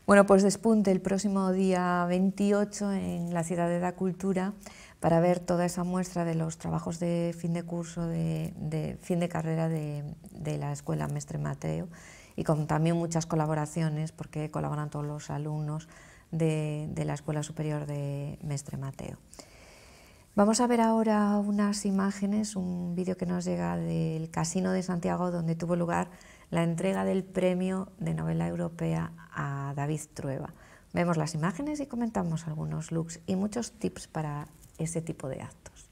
Bueno, pues despunte el próximo día 28 en la Ciudad de la Cultura para ver toda esa muestra de los trabajos de fin de curso, de, fin de carrera de, la Escuela Mestre Mateo y con también muchas colaboraciones, porque colaboran todos los alumnos de, de la Escuela Superior de Mestre Mateo. Vamos a ver ahora unas imágenes, un vídeo que nos llega del Casino de Santiago, donde tuvo lugar la entrega del premio de novela europea a David Trueba. Vemos las imágenes y comentamos algunos looks y muchos tips para ese tipo de actos.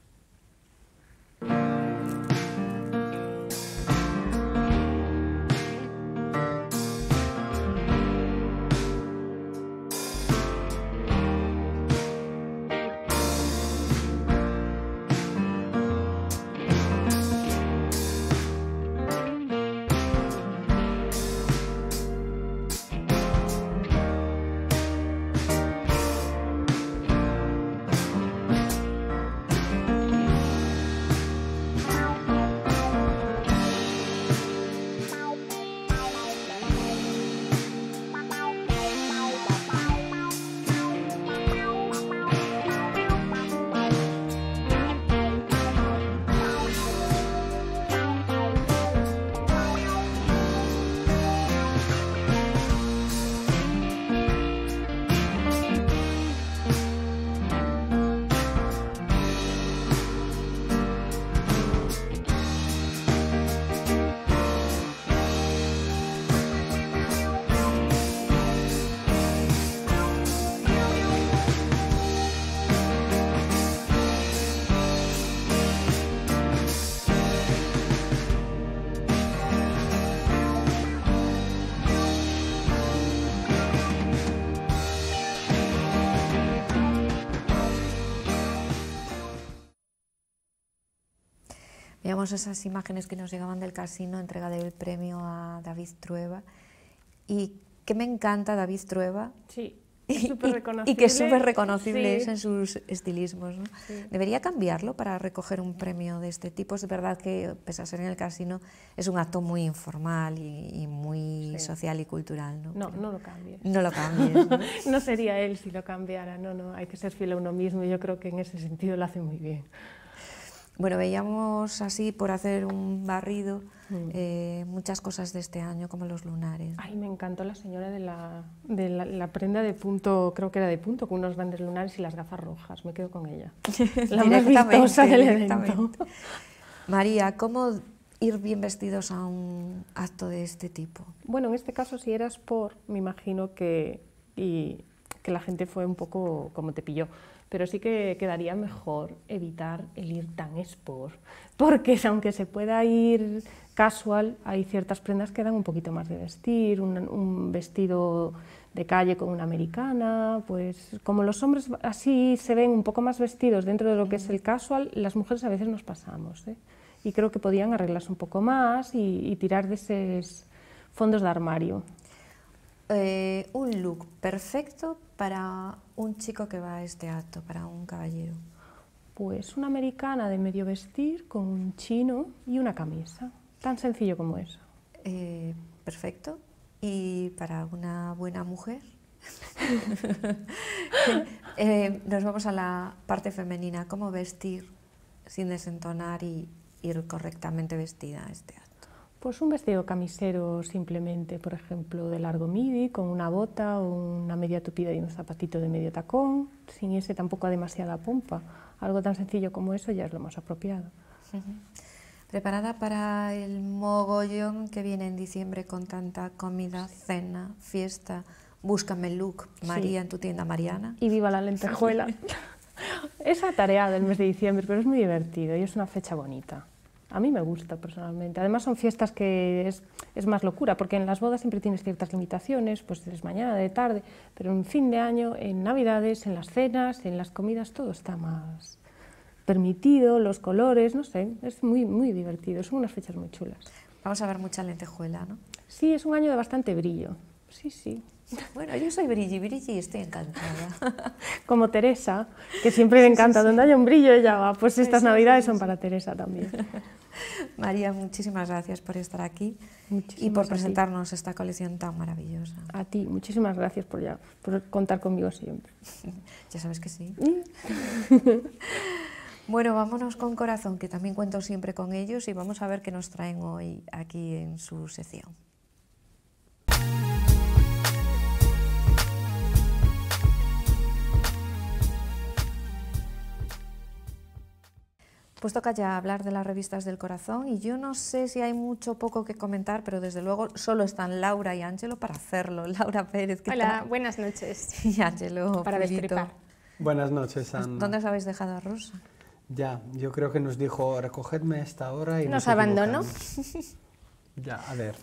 esas imágenes que nos llegaban del casino, entrega del premio a David Trueba. Y que me encanta David Trueba. Sí. Y, que es súper reconocible en sus estilismos. ¿no? ¿Debería cambiarlo para recoger un premio de este tipo? Es verdad que, pese a ser en el casino, es un acto muy informal y, muy social y cultural. No, no, no lo cambies. No lo cambies. ¿no? sería él si lo cambiara. No, no, hay que ser fiel a uno mismo. y Yo creo que en ese sentido lo hace muy bien. Bueno, veíamos así, por hacer un barrido, mm. eh, muchas cosas de este año, como los lunares. Ay, me encantó la señora de, la, de prenda de punto, creo que era de punto, con unos bandes lunares y las gafas rojas. Me quedo con ella. la más vistosa del evento. María, ¿cómo ir bien vestidos a un acto de este tipo? Bueno, en este caso, si eras por, me imagino que, y, que la gente fue un poco como te pilló pero sí que quedaría mejor evitar el ir tan sport, porque aunque se pueda ir casual, hay ciertas prendas que dan un poquito más de vestir, un, vestido de calle con una americana, pues como los hombres así se ven un poco más vestidos dentro de lo que es el casual, las mujeres a veces nos pasamos. ¿eh? Y creo que podían arreglarse un poco más y, tirar de esos fondos de armario. Eh, un look perfecto para un chico que va a este acto para un caballero? Pues una americana de medio vestir con un chino y una camisa. Tan sencillo como eso. Eh, perfecto. ¿Y para una buena mujer? Eh, nos vamos a la parte femenina. ¿Cómo vestir sin desentonar y ir correctamente vestida este acto? Pues un vestido camisero simplemente, por ejemplo, de largo midi, con una bota o una media tupida y un zapatito de medio tacón, sin irse tampoco a demasiada pompa. Algo tan sencillo como eso ya es lo más apropiado. Preparada para el mogollón que viene en diciembre con tanta comida, cena, fiesta. Búscame look, María, en tu tienda Mariana. Y viva la lentejuela. es tarea el mes de diciembre, pero es muy divertido y es una fecha bonita. A mí me gusta personalmente. Además son fiestas que es, es, más locura, porque en las bodas siempre tienes ciertas limitaciones, pues es mañana, de tarde, pero en fin de año, en Navidades, en las cenas, en las comidas, todo está más permitido, los colores, no sé, es muy, muy divertido, son unas fechas muy chulas. Vamos a ver mucha lentejuela, ¿no? Sí, es un año de bastante brillo. Sí, sí. Bueno, yo soy brilli brilli y estoy encantada. Como Teresa, que siempre le encanta. Donde haya un brillo, ella va. Pues estas navidades son para Teresa también. María, muchísimas gracias por estar aquí y por presentarnos esta colección tan maravillosa. A ti, muchísimas gracias por, ya, por contar conmigo siempre. ya sabes que sí. bueno, vámonos con Corazón, que también cuento siempre con ellos y vamos a ver qué nos traen hoy aquí en su sección. Pues toca ya hablar de las revistas del corazón y yo no sé si hay mucho o poco que comentar, pero desde luego solo están Laura y Ángelo para hacerlo. Laura Pérez, ¿qué Hola, buenas noches. Y Ángelo, para destripar. Buenas noches, pues, ¿Dónde os habéis dejado a Rosa? Ya, yo creo que nos dijo, recogedme a esta hora y nos, abandonó. ya, a ver.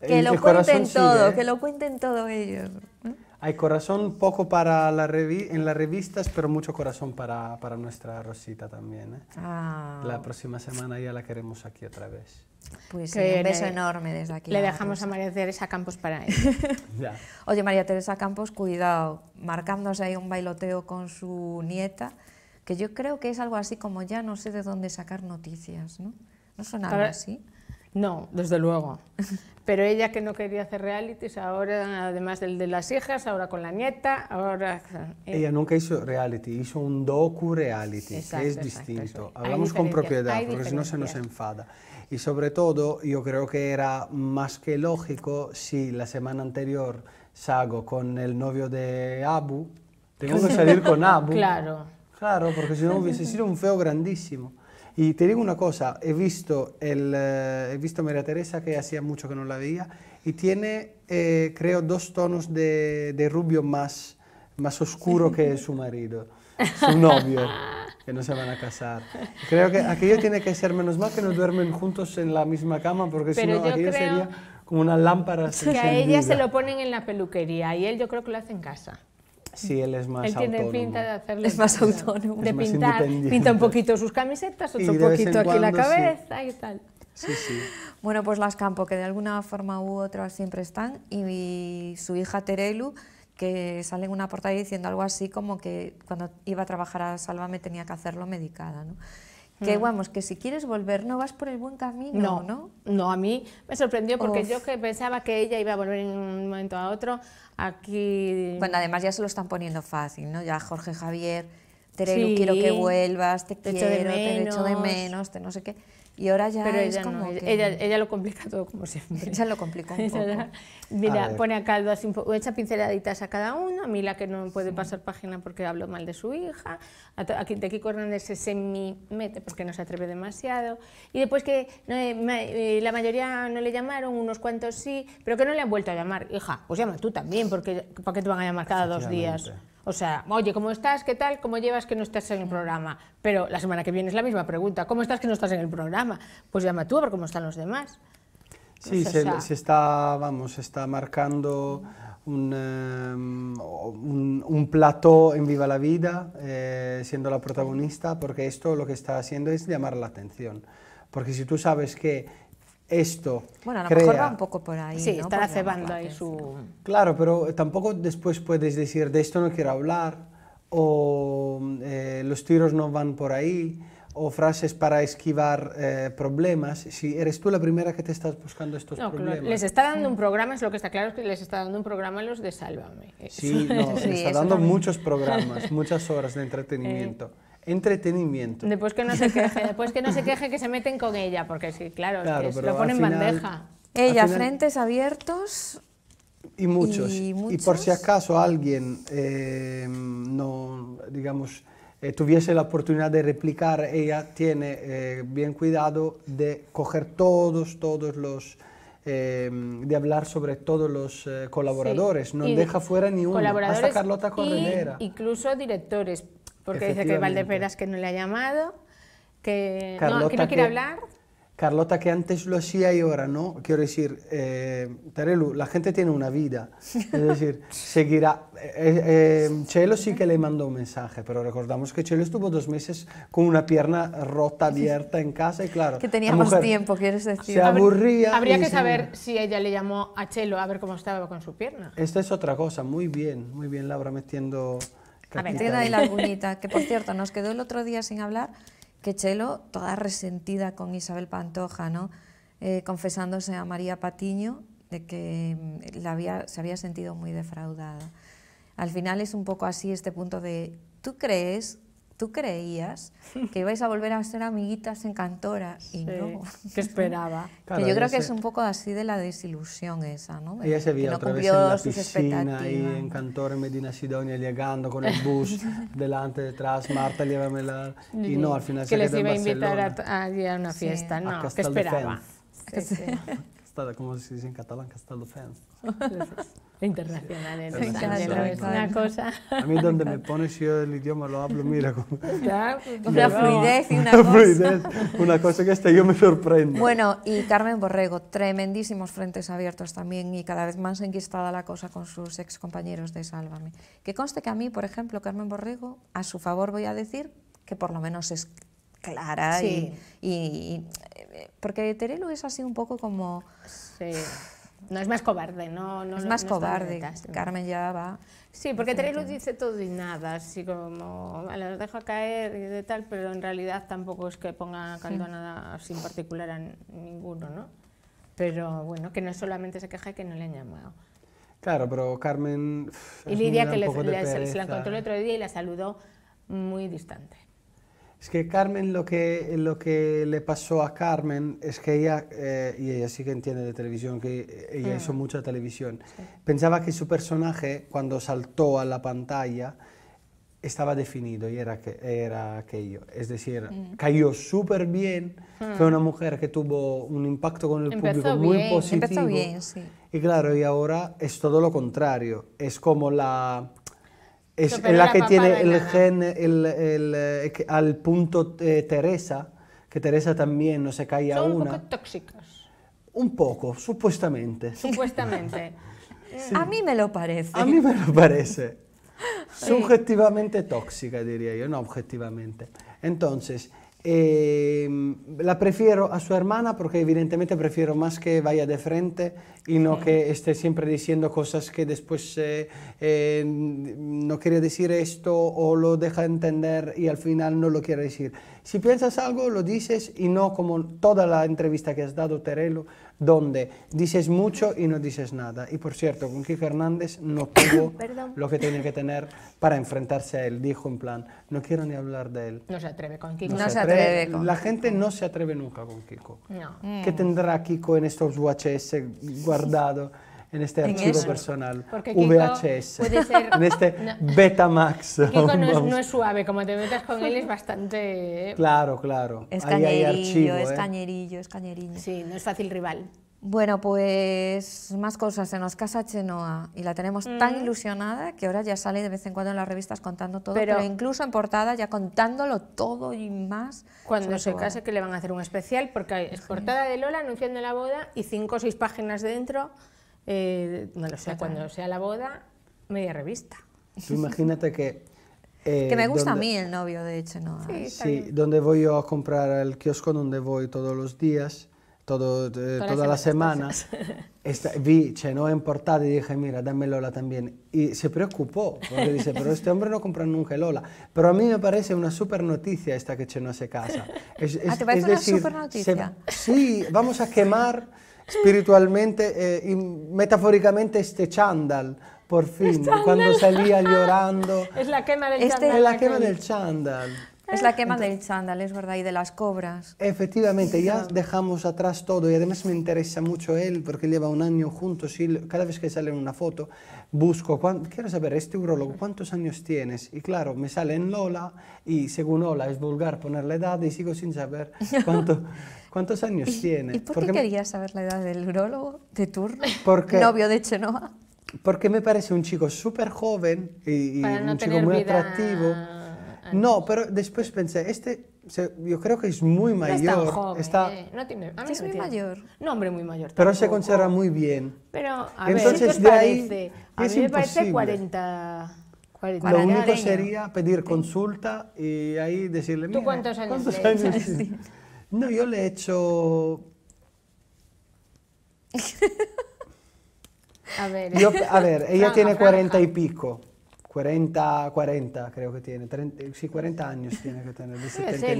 Que lo cuenten todo, que lo cuenten todo ellos. ¿eh? Hay corazón poco para la en las revistas, pero mucho corazón para, nuestra Rosita también. ¿eh? Ah. La próxima semana ya la queremos aquí otra vez. Pues un beso enorme desde aquí. Le dejamos a María Teresa Campos para él. Oye, María Teresa Campos, cuidado, marcándose ahí un bailoteo con su nieta, que yo creo que es algo así como ya no sé de dónde sacar noticias, ¿no? ¿No son algo así? No, desde luego. Pero ella que no quería hacer realities, ahora además del de las hijas, ahora con la nieta, ahora... Eh. Ella nunca hizo reality, hizo un docu-reality, que es distinto. Hablamos con propiedad, porque si no se nos enfada. Y sobre todo, yo creo que era más que lógico si la semana anterior Sago con el novio de Abu, tengo que salir con Abu. claro. Claro, porque si no hubiese sido un feo grandísimo. Y te digo una cosa, he visto, el, eh, he visto María Teresa, que hacía mucho que no la veía, y tiene, eh, creo, dos tonos de, de, rubio más, más oscuro que su marido, su novio, que no se van a casar. Creo que aquello tiene que ser menos mal que no duermen juntos en la misma cama, porque si no, aquello sería como una lámpara. Que a ella se lo ponen en la peluquería y él yo creo que lo hace en casa. Sí, él es más autónomo. Él tiene pinta de hacerlo. Es más autónomo. De pintar. Pinta un poquito sus camisetas, otro poquito aquí la cabeza y tal. Sí, sí. Bueno, pues las Campo, que de alguna forma u otra siempre están, y su hija Terelu, que sale en una portada diciendo algo así como que cuando iba a trabajar a Sálvame tenía que hacerlo medicada. ¿no? Que mm. vamos, que si quieres volver no vas por el buen camino, ¿no? No, no a mí me sorprendió porque yo que pensaba que ella iba a volver en un momento a otro, aquí... Bueno, además ya se lo están poniendo fácil, ¿no? Ya Jorge Javier, Terelu, quiero que vuelvas, te, quiero, te echo de menos, te no sé qué. Y ahora ya Pero ella ella, ella, lo complica todo como siempre. Ella lo complica un poco. mira, pone a caldo echa pinceladitas a cada uno, a mí la que no puede pasar página porque hablo mal de su hija, aquí de Hernández se semi-mete porque no se atreve demasiado, y después que eh, eh, la mayoría no le llamaron, unos cuantos sí, pero que no le han vuelto a llamar, hija, pues llama tú también, porque ¿para qué te van a llamar cada dos días? O sea, oye, ¿cómo estás? ¿Qué tal? ¿Cómo llevas que no estás en el programa? Pero la semana que viene es la misma pregunta. ¿Cómo estás que no estás en el programa? Pues llama tú a ver cómo están los demás. Sí, pues, se, está, vamos, se está marcando un, em, un, plató en Viva la Vida, eh, siendo la protagonista, porque esto lo que está haciendo es llamar la atención. Porque si tú sabes que esto. Bueno, a lo mejor va un poco por ahí. Sí, cebando ahí su. Claro, pero tampoco después puedes decir de esto no quiero hablar, o eh, los tiros no van por ahí, o frases para esquivar eh, problemas. Si eres tú la primera que te estás buscando estos problemas. Les está dando un programa, es lo que está claro, es que les está dando un programa los de Sálvame. Sí, no, les está dando muchos programas, muchas horas de entretenimiento. Eh, entretenimiento. Después que no se queje, después que no se queje que se meten con ella, porque sí, claro, lo ponen bandeja. Ella, frentes abiertos. Y muchos. y por si acaso alguien eh, no, digamos, eh, tuviese la oportunidad de replicar, ella tiene eh, bien cuidado de coger todos, todos los... de hablar sobre todos los colaboradores, no deja fuera ni uno, hasta Carlota Corredera. Incluso directores, porque dice que Valdeperas que no le ha llamado, que, no, quiere hablar. Carlota, que antes lo hacía y ahora no. Quiero decir, eh, Tarelu, la gente tiene una vida. Es decir, seguirá. Eh, eh, em, Chelo sí que le mandó un mensaje, pero recordamos que Chelo estuvo dos meses con una pierna rota abierta en casa y claro. Que tenía más tiempo, quieres decir. Se aburría. Habría que saber si ella le llamó a Chelo a ver cómo estaba con su pierna. Esta es otra cosa. Muy bien, muy bien, Laura, metiendo a ver, que por cierto, nos quedó el otro día sin hablar que Chelo, toda resentida con Isabel Pantoja, ¿no? Eh, confesándose a María Patiño de que mm, la había, se había sentido muy defraudada. Al final es un poco así este punto de, ¿tú crees tú creías que ibais a volver a ser amiguitas en Cantora y no. ¿Qué esperaba. yo creo que es un poco así de la desilusión esa, ¿no? Ella se veía no otra vez en la piscina ahí en Cantora, en Medina Sidonia, llegando con el bus delante, detrás, Marta, llévamela, Y no, al final se que se les iba a invitar a, a, una fiesta, no, que esperaba. ¿Cómo como se dice en catalán, Castel de internacional, ¿eh? es una cosa. A mí donde me pones yo el idioma lo hablo, mira. Con, claro, una fluidez y una, cosa. una cosa que hasta yo me sorprende. Bueno, y Carmen Borrego, tremendísimos frentes abiertos también y cada vez más enquistada la cosa con sus ex compañeros de Sálvame. Que conste que a mí, por ejemplo, Carmen Borrego, a su favor voy a decir que por lo menos es clara sí. y, eh, Porque Terelu es así un poco como... Sí no es más cobarde, no. no es más cobarde. Carmen ya va. Sí, porque lo dice todo y nada, así como a los deja caer y de tal, pero en realidad tampoco es que ponga caldo a nada sin particular a ninguno, ¿no? Pero bueno, que no solamente se queja que no le han llamado. Claro, pero Carmen. Y Lidia, que le, se la encontró el otro día y la saludó muy distante. Es que Carmen, lo que, lo que le pasó a Carmen es que ella, eh, y ella sí que entiende de televisión, que ella hizo mm. mucha televisión, pensaba que su personaje, cuando saltó a la pantalla, estaba definido y era, que, era aquello. Es decir, mm. cayó súper bien, mm. fue una mujer que tuvo un impacto con el público muy positivo. Empezó bien, sí. Y claro, y ahora es todo lo contrario, es como la es la, que tiene el gen el, el, eh, al punto eh, Teresa, que Teresa también no se cae a una. Son un poco tóxicas. Un poco, supuestamente. Supuestamente. A mí me lo parece. A mí me lo parece. Subjetivamente tóxica, diría yo, no objetivamente. Entonces, eh, la prefiero a su hermana porque evidentemente prefiero más que vaya de frente y no que esté siempre diciendo cosas que después eh, eh, no quiere decir esto o lo deja entender y al final no lo quiere decir. Si piensas algo, lo dices y no como toda la entrevista que has dado, Terelo, donde dices mucho y no dices nada. Y por cierto, con Kiko Hernández no tuvo lo que tenía que tener para enfrentarse a él. Dijo en plan, no quiero ni hablar de él. No se atreve con Kiko. No, se atreve. la gente no se atreve nunca con Kiko. ¿Qué mm. tendrá Kiko en estos WHS guardado? en este archivo personal, Porque VHS, en este Betamax. Kiko no es, suave, como te metas con él es bastante... ¿eh? Claro, claro. Ahí hay archivo, es ¿eh? cañerillo, es cañerillo. Sí, no es fácil rival. Bueno, pues más cosas. Se nos casa Chenoa y la tenemos tan mm. ilusionada que ahora ya sale de vez en cuando en las revistas contando todo, pero, incluso en portada ya contándolo todo y más. Cuando se case que le van a hacer un especial porque es portada de Lola anunciando la boda y cinco o seis páginas dentro eh, no lo sé, cuando sea la boda, media revista. imagínate que... Eh, que me gusta a mí el novio, de hecho, ¿no? Sí, sí donde voy yo a comprar el kiosco donde voy todos los días, todo, eh, todas, las semanas, vi Chenoa en portada y dije, mira, dame Lola también. Y se preocupó, porque dice, pero este hombre no compra nunca Lola. Pero a mí me parece una super noticia esta que Chenoa se casa. Ah, ¿Te parece una super noticia? sí, vamos a quemar Espiritualmente, eh, y metafóricamente, este chándal, por este fin, cuando salía llorando. Es la quema del este chándal. Es la quema este del chándal. Es la quema del chándal, es verdad, y de las cobras. Efectivamente, ya dejamos atrás todo y además me interesa mucho él porque lleva un año juntos y cada vez que sale una foto busco, quiero saber, este urologo, ¿cuántos años tienes? Y claro, me sale en Lola y según Lola es vulgar poner la edad y sigo sin saber cuánto, ¿Cuántos años tiene? ¿Y por, qué, querías saber la edad del urologo de turno? Porque, novio de Chenoa. Porque me parece un chico súper joven y, un chico muy atractivo. No, pero después pensé, este yo creo que es muy mayor. No es joven, está... Eh, no tiene, es muy mayor. No, hombre, muy mayor. Pero se conserva muy bien. Pero, a Entonces, ver, ¿qué de ahí, a mí me parece 40... 40. Lo único sería pedir consulta y ahí decirle, ¿tú cuántos años, tienes? No, yo le he hecho... a ver, yo, a ver eh. ella tiene 40 y pico. 40, 40 creo que tiene, 30, sí, 40 años tiene que tener, de 79.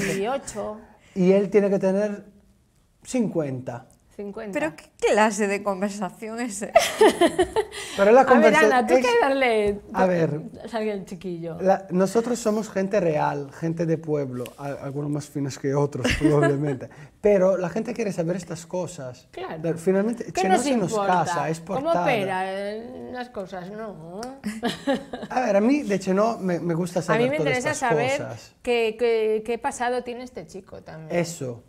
Sí, 48. Y él tiene que tener 50. Pero qué clase de conversación es esa? Pero la conversación. A ver, Ana, tú que darle. A ver. Salga el chiquillo. Nosotros somos gente real, gente de pueblo, algunos más finos que otros, probablemente. Pero la gente quiere saber estas cosas. Claro. Finalmente, ¿Qué nos se nos casa, es portada. ¿Cómo opera las cosas? No. a ver, a mí de hecho, me, me gusta saber cosas. A mí me interesa saber qué, qué, qué pasado tiene este chico también. Eso.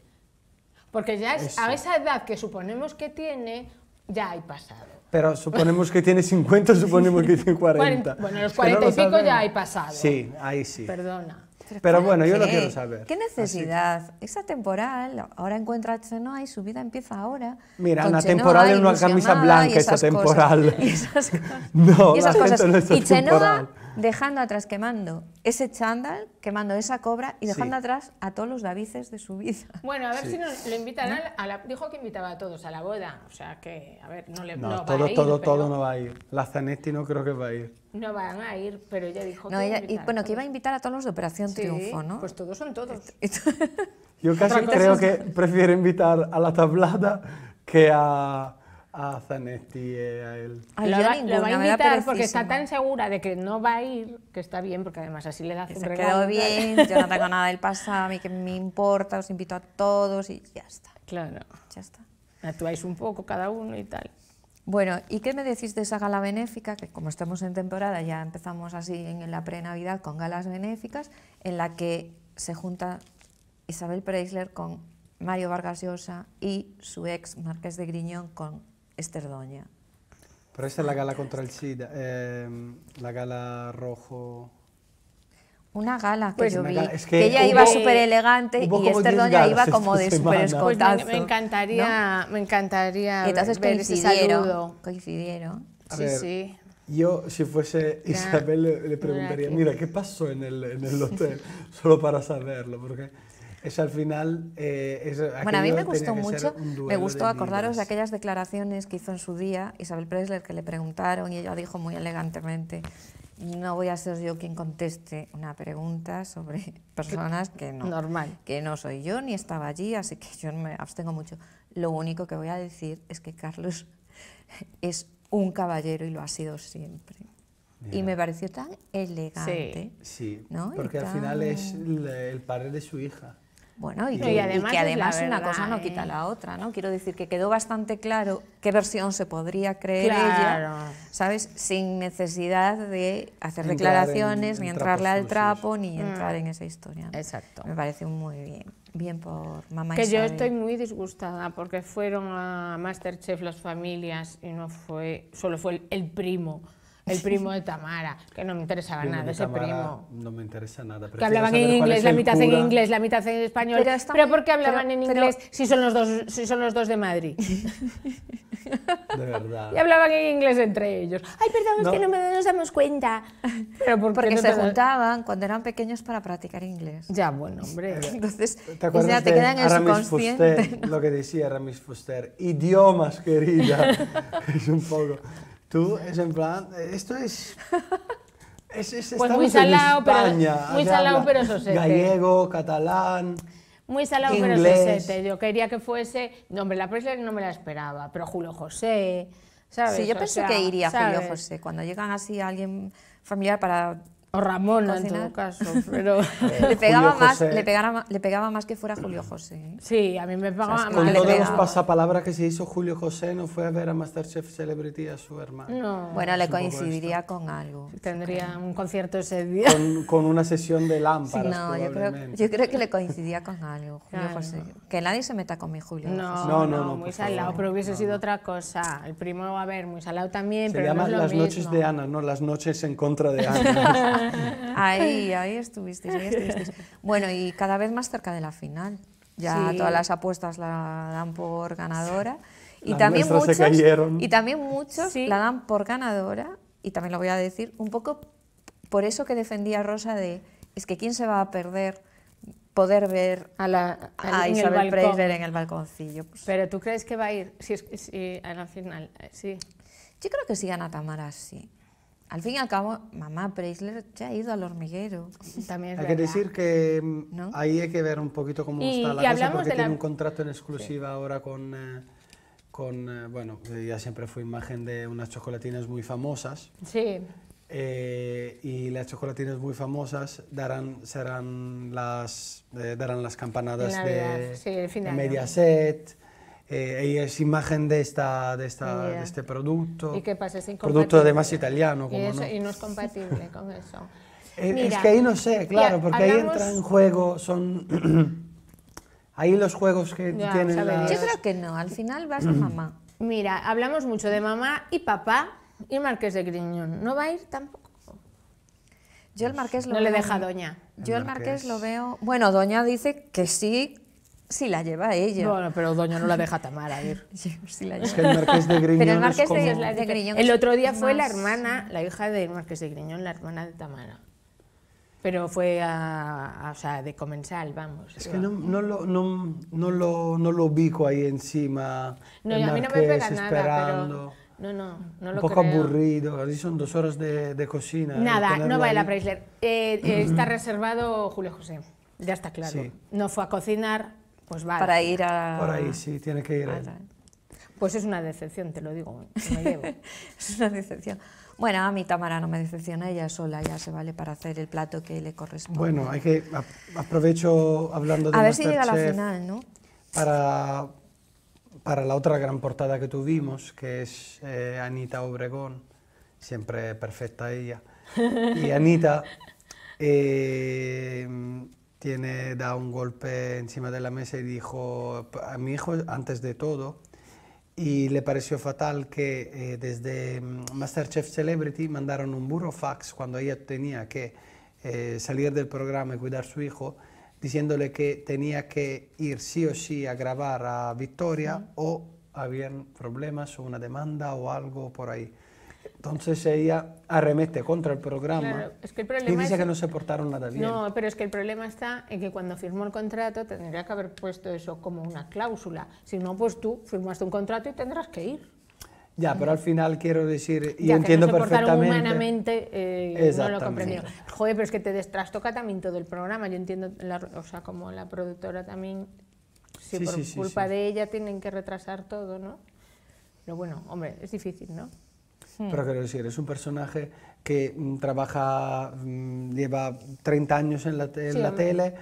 Porque ya es, a esa edad que suponemos que tiene, ya hay pasado. Pero suponemos que tiene 50, suponemos que tiene 40. Bueno, los 40 y pico ya hay pasado. Sí, ahí sí. Perdona. Pero, bueno, yo lo quiero saber. ¿Qué necesidad? Esa temporal, ahora encuentra Chenoa y su vida empieza ahora. Mira, una temporal en una camisa blanca, esa temporal. esas, cosas. no, y no dejando atrás quemando ese chándal, quemando esa cobra y dejando atrás a todos los davices de su vida. Bueno, a ver si nos lo invitan a la, dijo que invitaba a todos a la boda, o sea que a ver, no le no, todo, va a ir, todo, todo, todo no va a ir. La Zanetti no creo que va a ir. No van a ir, pero ella dijo que y, bueno, que iba a invitar a todos los de Operación Triunfo, ¿no? Pues todos son todos. Yo casi creo que prefiero invitar a la tablada que a a Zanetti, a él. lo, va, a invitar porque está tan segura de que no va a ir, que está bien, porque además así le da un regalo. quedó bien, yo no tengo nada del pasado, a mí que me importa, os invito a todos y ya está. Claro. Ya está. Actuáis un poco cada uno y tal. Bueno, ¿y qué me decís de esa gala benéfica? Que como estamos en temporada, ya empezamos así en la pre-Navidad con galas benéficas, en la que se junta Isabel Preisler con Mario Vargas Llosa y su ex Marqués de Griñón con Esther Doña. Pero esta es la gala contra el SIDA, ehm, la gala rojo. Una gala que pues yo vi, que, ella iba súper elegante y Esther Doña iba como de súper escotazo. Pues me, encantaría, me encantaría Entonces ver, coincidieron, coincidieron. sí, sí. Yo, si fuese Isabel, le, preguntaría, mira, ¿qué pasó en el, en el hotel? Solo para saberlo, porque es al final... Eh, bueno, a mí me gustó mucho, me gustó acordaros de aquellas declaraciones que hizo en su día Isabel Presler, que le preguntaron y ella dijo muy elegantemente, no voy a ser yo quien conteste una pregunta sobre personas que no, que no soy yo ni estaba allí, así que yo me abstengo mucho. Lo único que voy a decir es que Carlos es un caballero y lo ha sido siempre. Y me pareció tan elegante. Sí, porque al final es el padre de su hija. Bueno, y, que, además, una cosa no quita ¿eh? la otra, ¿no? Quiero decir que quedó bastante claro qué versión se podría creer ella, ¿sabes? Sin necesidad de hacer declaraciones, ni entrarle al trapo, ni entrar mm. en esa historia. Exacto. Me parece muy bien. Bien por mamá Que yo estoy muy disgustada porque fueron a Masterchef las familias y no fue, solo fue el primo el primo de Tamara, que no me interesaba nada ese primo. No me interesa nada. que hablaban en inglés, la mitad en inglés, la mitad en español. Pero, ¿por qué hablaban en inglés si, son los dos, si son los dos de Madrid? De verdad. Y hablaban en inglés entre ellos. Ay, perdón, es que no nos damos cuenta. Pero Porque se juntaban cuando eran pequeños para practicar inglés. Ya, bueno, hombre. Entonces, ¿te acuerdas ya te quedan Lo que decía Ramis Fuster, idiomas, querida. es un poco... Tú es en plan, esto es... es, pues muy salado, pero, muy salado, pero sosete. Gallego, catalán... Muy salado, pero sosete. Yo quería que fuese... No, hombre, la Presley no me la esperaba, pero Julio José... Sí, yo pensé que iría Julio José. Cuando llegan así a alguien familiar para o no en todo caso, pero... le, pegaba más, le, le pegaba más que fuera Julio José. ¿eh? Sí, a mí me pegaba o más. Con todos los que se hizo Julio José, no fue a ver a Masterchef Celebrity a su hermano. No. Bueno, le coincidiría con algo. Tendría un concierto ese día. Con, una sesión de lámparas, No, yo creo, yo creo, que le coincidía con algo, Julio José. Que nadie se meta con mi Julio no, José. No, no, no, muy salado, pero hubiese sido otra cosa. El primo, va a ver, muy salado también, se pero llama no es lo las noches de Ana, no las noches en contra de Ana. ahí, ahí estuvisteis, Bueno, y cada vez más cerca de la final. Ya todas las apuestas la dan por ganadora. Y también, muchos, y también muchos la dan por ganadora, y también lo voy a decir, un poco por eso que defendía Rosa de, es que quién se va a perder poder ver a, la, Isabel Preisler en el balconcillo. Pues Pero tú crees que va a ir si, a la final, eh, sí. Yo creo que si gana Tamara, sí. Al fin y al cabo, mamá Preisler se ha ido al hormiguero. También Hay que decir que ahí hay que ver un poquito cómo está la cosa, porque tiene un contrato en exclusiva ahora con, eh, con eh, bueno, ya siempre fue imagen de unas chocolatinas muy famosas. Sí. Eh, y las chocolatinas muy famosas darán, serán las, darán las campanadas de, sí, de Mediaset eh, es imagen de, esta, de, este producto. Y que pasa, es Producto además italiano, y, no. y no es compatible con eso. Eh, es, que ahí no sé, claro, porque ahí entra en juego, son... ahí los juegos que ya, tienen las... Yo creo que no, al final vas a mm. mamá. Mira, hablamos mucho de mamá y papá y Marqués de Griñón. ¿No va a ir tampoco? Yo el Marqués lo No le deja a Doña. Yo el Marqués lo veo... Bueno, Doña dice que sí, Sí, la lleva ella. Bueno, pero Doña no la deja Tamara, a ver. Pues es que el Marqués de Griñón. Pero el Marqués de, Griñón. El otro día fue la hermana, la hija del Marqués de Griñón, la hermana de Tamara. Pero fue a, o sea, de comensal, vamos. Es que no, no, lo, no, lo, no lo ubico ahí encima. No, a mí no me pega nada, No, no, no lo Un poco aburrido, así son dos horas de, cocina. Nada, no va a la a eh, eh, está reservado Julio José, ya está claro. No fue a cocinar, pues va. Para ir a... Por ahí, sí, tiene que ir. Pues es una decepción, te lo digo, me llevo. es una decepción. Bueno, a mi Tamara no me decepciona, ella sola ya se vale para hacer el plato que le corresponde. Bueno, hay que aprovecho hablando de A ver si llega la final, ¿no? Para, para la otra gran portada que tuvimos, que es eh, Anita Obregón, siempre perfecta ella. Y Anita eh, tiene, da un golpe encima de la mesa y dijo a mi hijo antes de todo. Y le pareció fatal que eh, desde mm, Masterchef Celebrity mandaron un fax cuando ella tenía que eh, salir del programa y cuidar a su hijo, diciéndole que tenía que ir sí o sí a grabar a Victoria o habían problemas o una demanda o algo por ahí. Entonces ella arremete contra el programa claro, que y dice que no se portaron nada bien. No, pero es que el problema está en que cuando firmó el contrato tendría que haber puesto eso como una cláusula. Si no, pues tú firmaste un contrato y tendrás que ir. Ya, pero al final quiero decir, y ya, entiendo que no se perfectamente. humanamente, eh, no lo comprendieron. Joder, pero es que te destrastoca también todo el programa. Yo entiendo, o sea, como la productora también, si por culpa de ella tienen que retrasar todo, ¿no? Pero bueno, hombre, es difícil, ¿no? Mm. Pero quiero decir, es un personaje que mm, trabaja, mm, lleva 30 años en la tele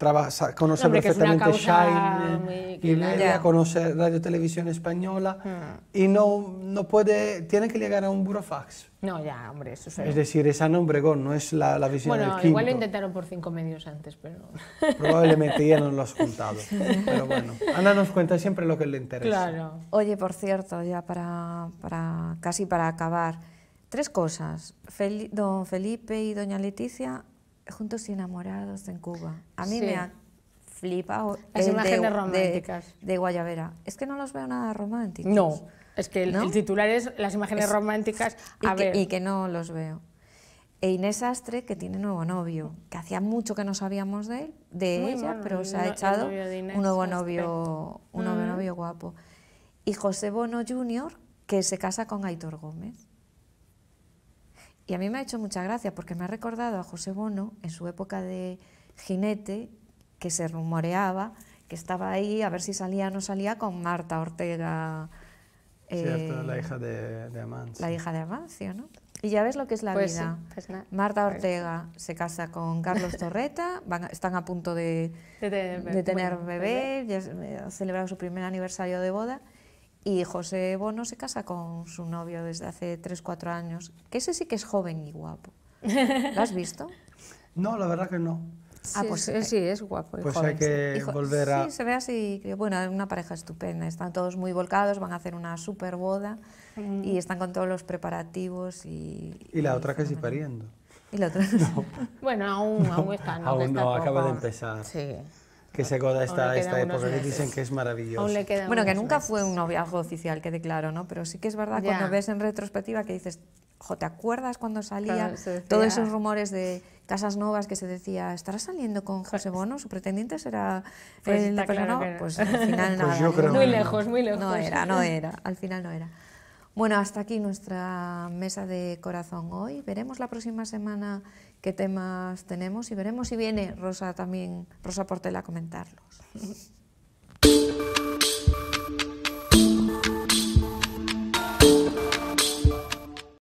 trabaja, conoce perfectamente Shine eh, y media, conoce Radio Televisión Española hmm. y no, no puede, tiene que llegar a un burofax. No, ya, hombre, eso es... Es decir, es Ana Obregón, no es la, la visión bueno, del quinto. igual lo intentaron por cinco medios antes, pero... Probablemente ya no lo has contado, pero bueno. Ana nos cuenta siempre lo que le interesa. Claro. Oye, por cierto, ya para, para casi para acabar, tres cosas. don Felipe y doña Leticia Juntos y enamorados en Cuba. A mí me ha flipado. Las imágenes románticas. De, Guayavera. Es que no los veo nada románticos. No, es que el, titular es las imágenes románticas. A y, ver. Que, y que no los veo. E Inés Astre, que tiene nuevo novio, que hacía mucho que no sabíamos de él, de ella, pero se ha echado un nuevo novio, un mm. novio guapo. Y José Bono Jr., que se casa con Aitor Gómez. Y a mí me ha hecho mucha gracia porque me ha recordado a José Bono en su época de jinete, que se rumoreaba que estaba ahí a ver si salía o no salía con Marta Ortega. la eh, hija de, Amancio. La hija de Amancio, ¿no? Y ya ves lo que es la pues vida. Pues Marta Ortega se casa con Carlos Torreta, están a punto de, tener, bebé, ya celebrado su primer aniversario de boda. Y José Bono se casa con su novio desde hace 3-4 años, que ese sí que es joven y guapo. ¿Lo has visto? No, la verdad que no. Ah, sí, pues eh, sí, es guapo. Pues joven, hay que volver a... Sí, se ve así. Bueno, una pareja estupenda. Están todos muy volcados, van a hacer una super boda mm. y están con todos los preparativos y... Y la otra casi pariendo. Y la otra... bueno, aún, aún está. No, aún no, acaba de empezar. Sí que se coda esta, esta época, que dicen que es maravilloso. Bueno, que nunca fue un noviazgo oficial, que claro, ¿no? Pero sí que es verdad, cuando ves en retrospectiva que dices, jo, ¿te acuerdas cuando salían todos esos rumores de casas nuevas que se decía, ¿estará saliendo con José pues Bono? ¿Su pretendiente será pues el no? Pues al final pues nada. muy lejos, muy lejos. No era, no era, al final no era. Bueno, hasta aquí nuestra mesa de corazón hoy. Veremos la próxima semana qué temas tenemos y veremos si viene Rosa también, Rosa Portela, a comentarlos.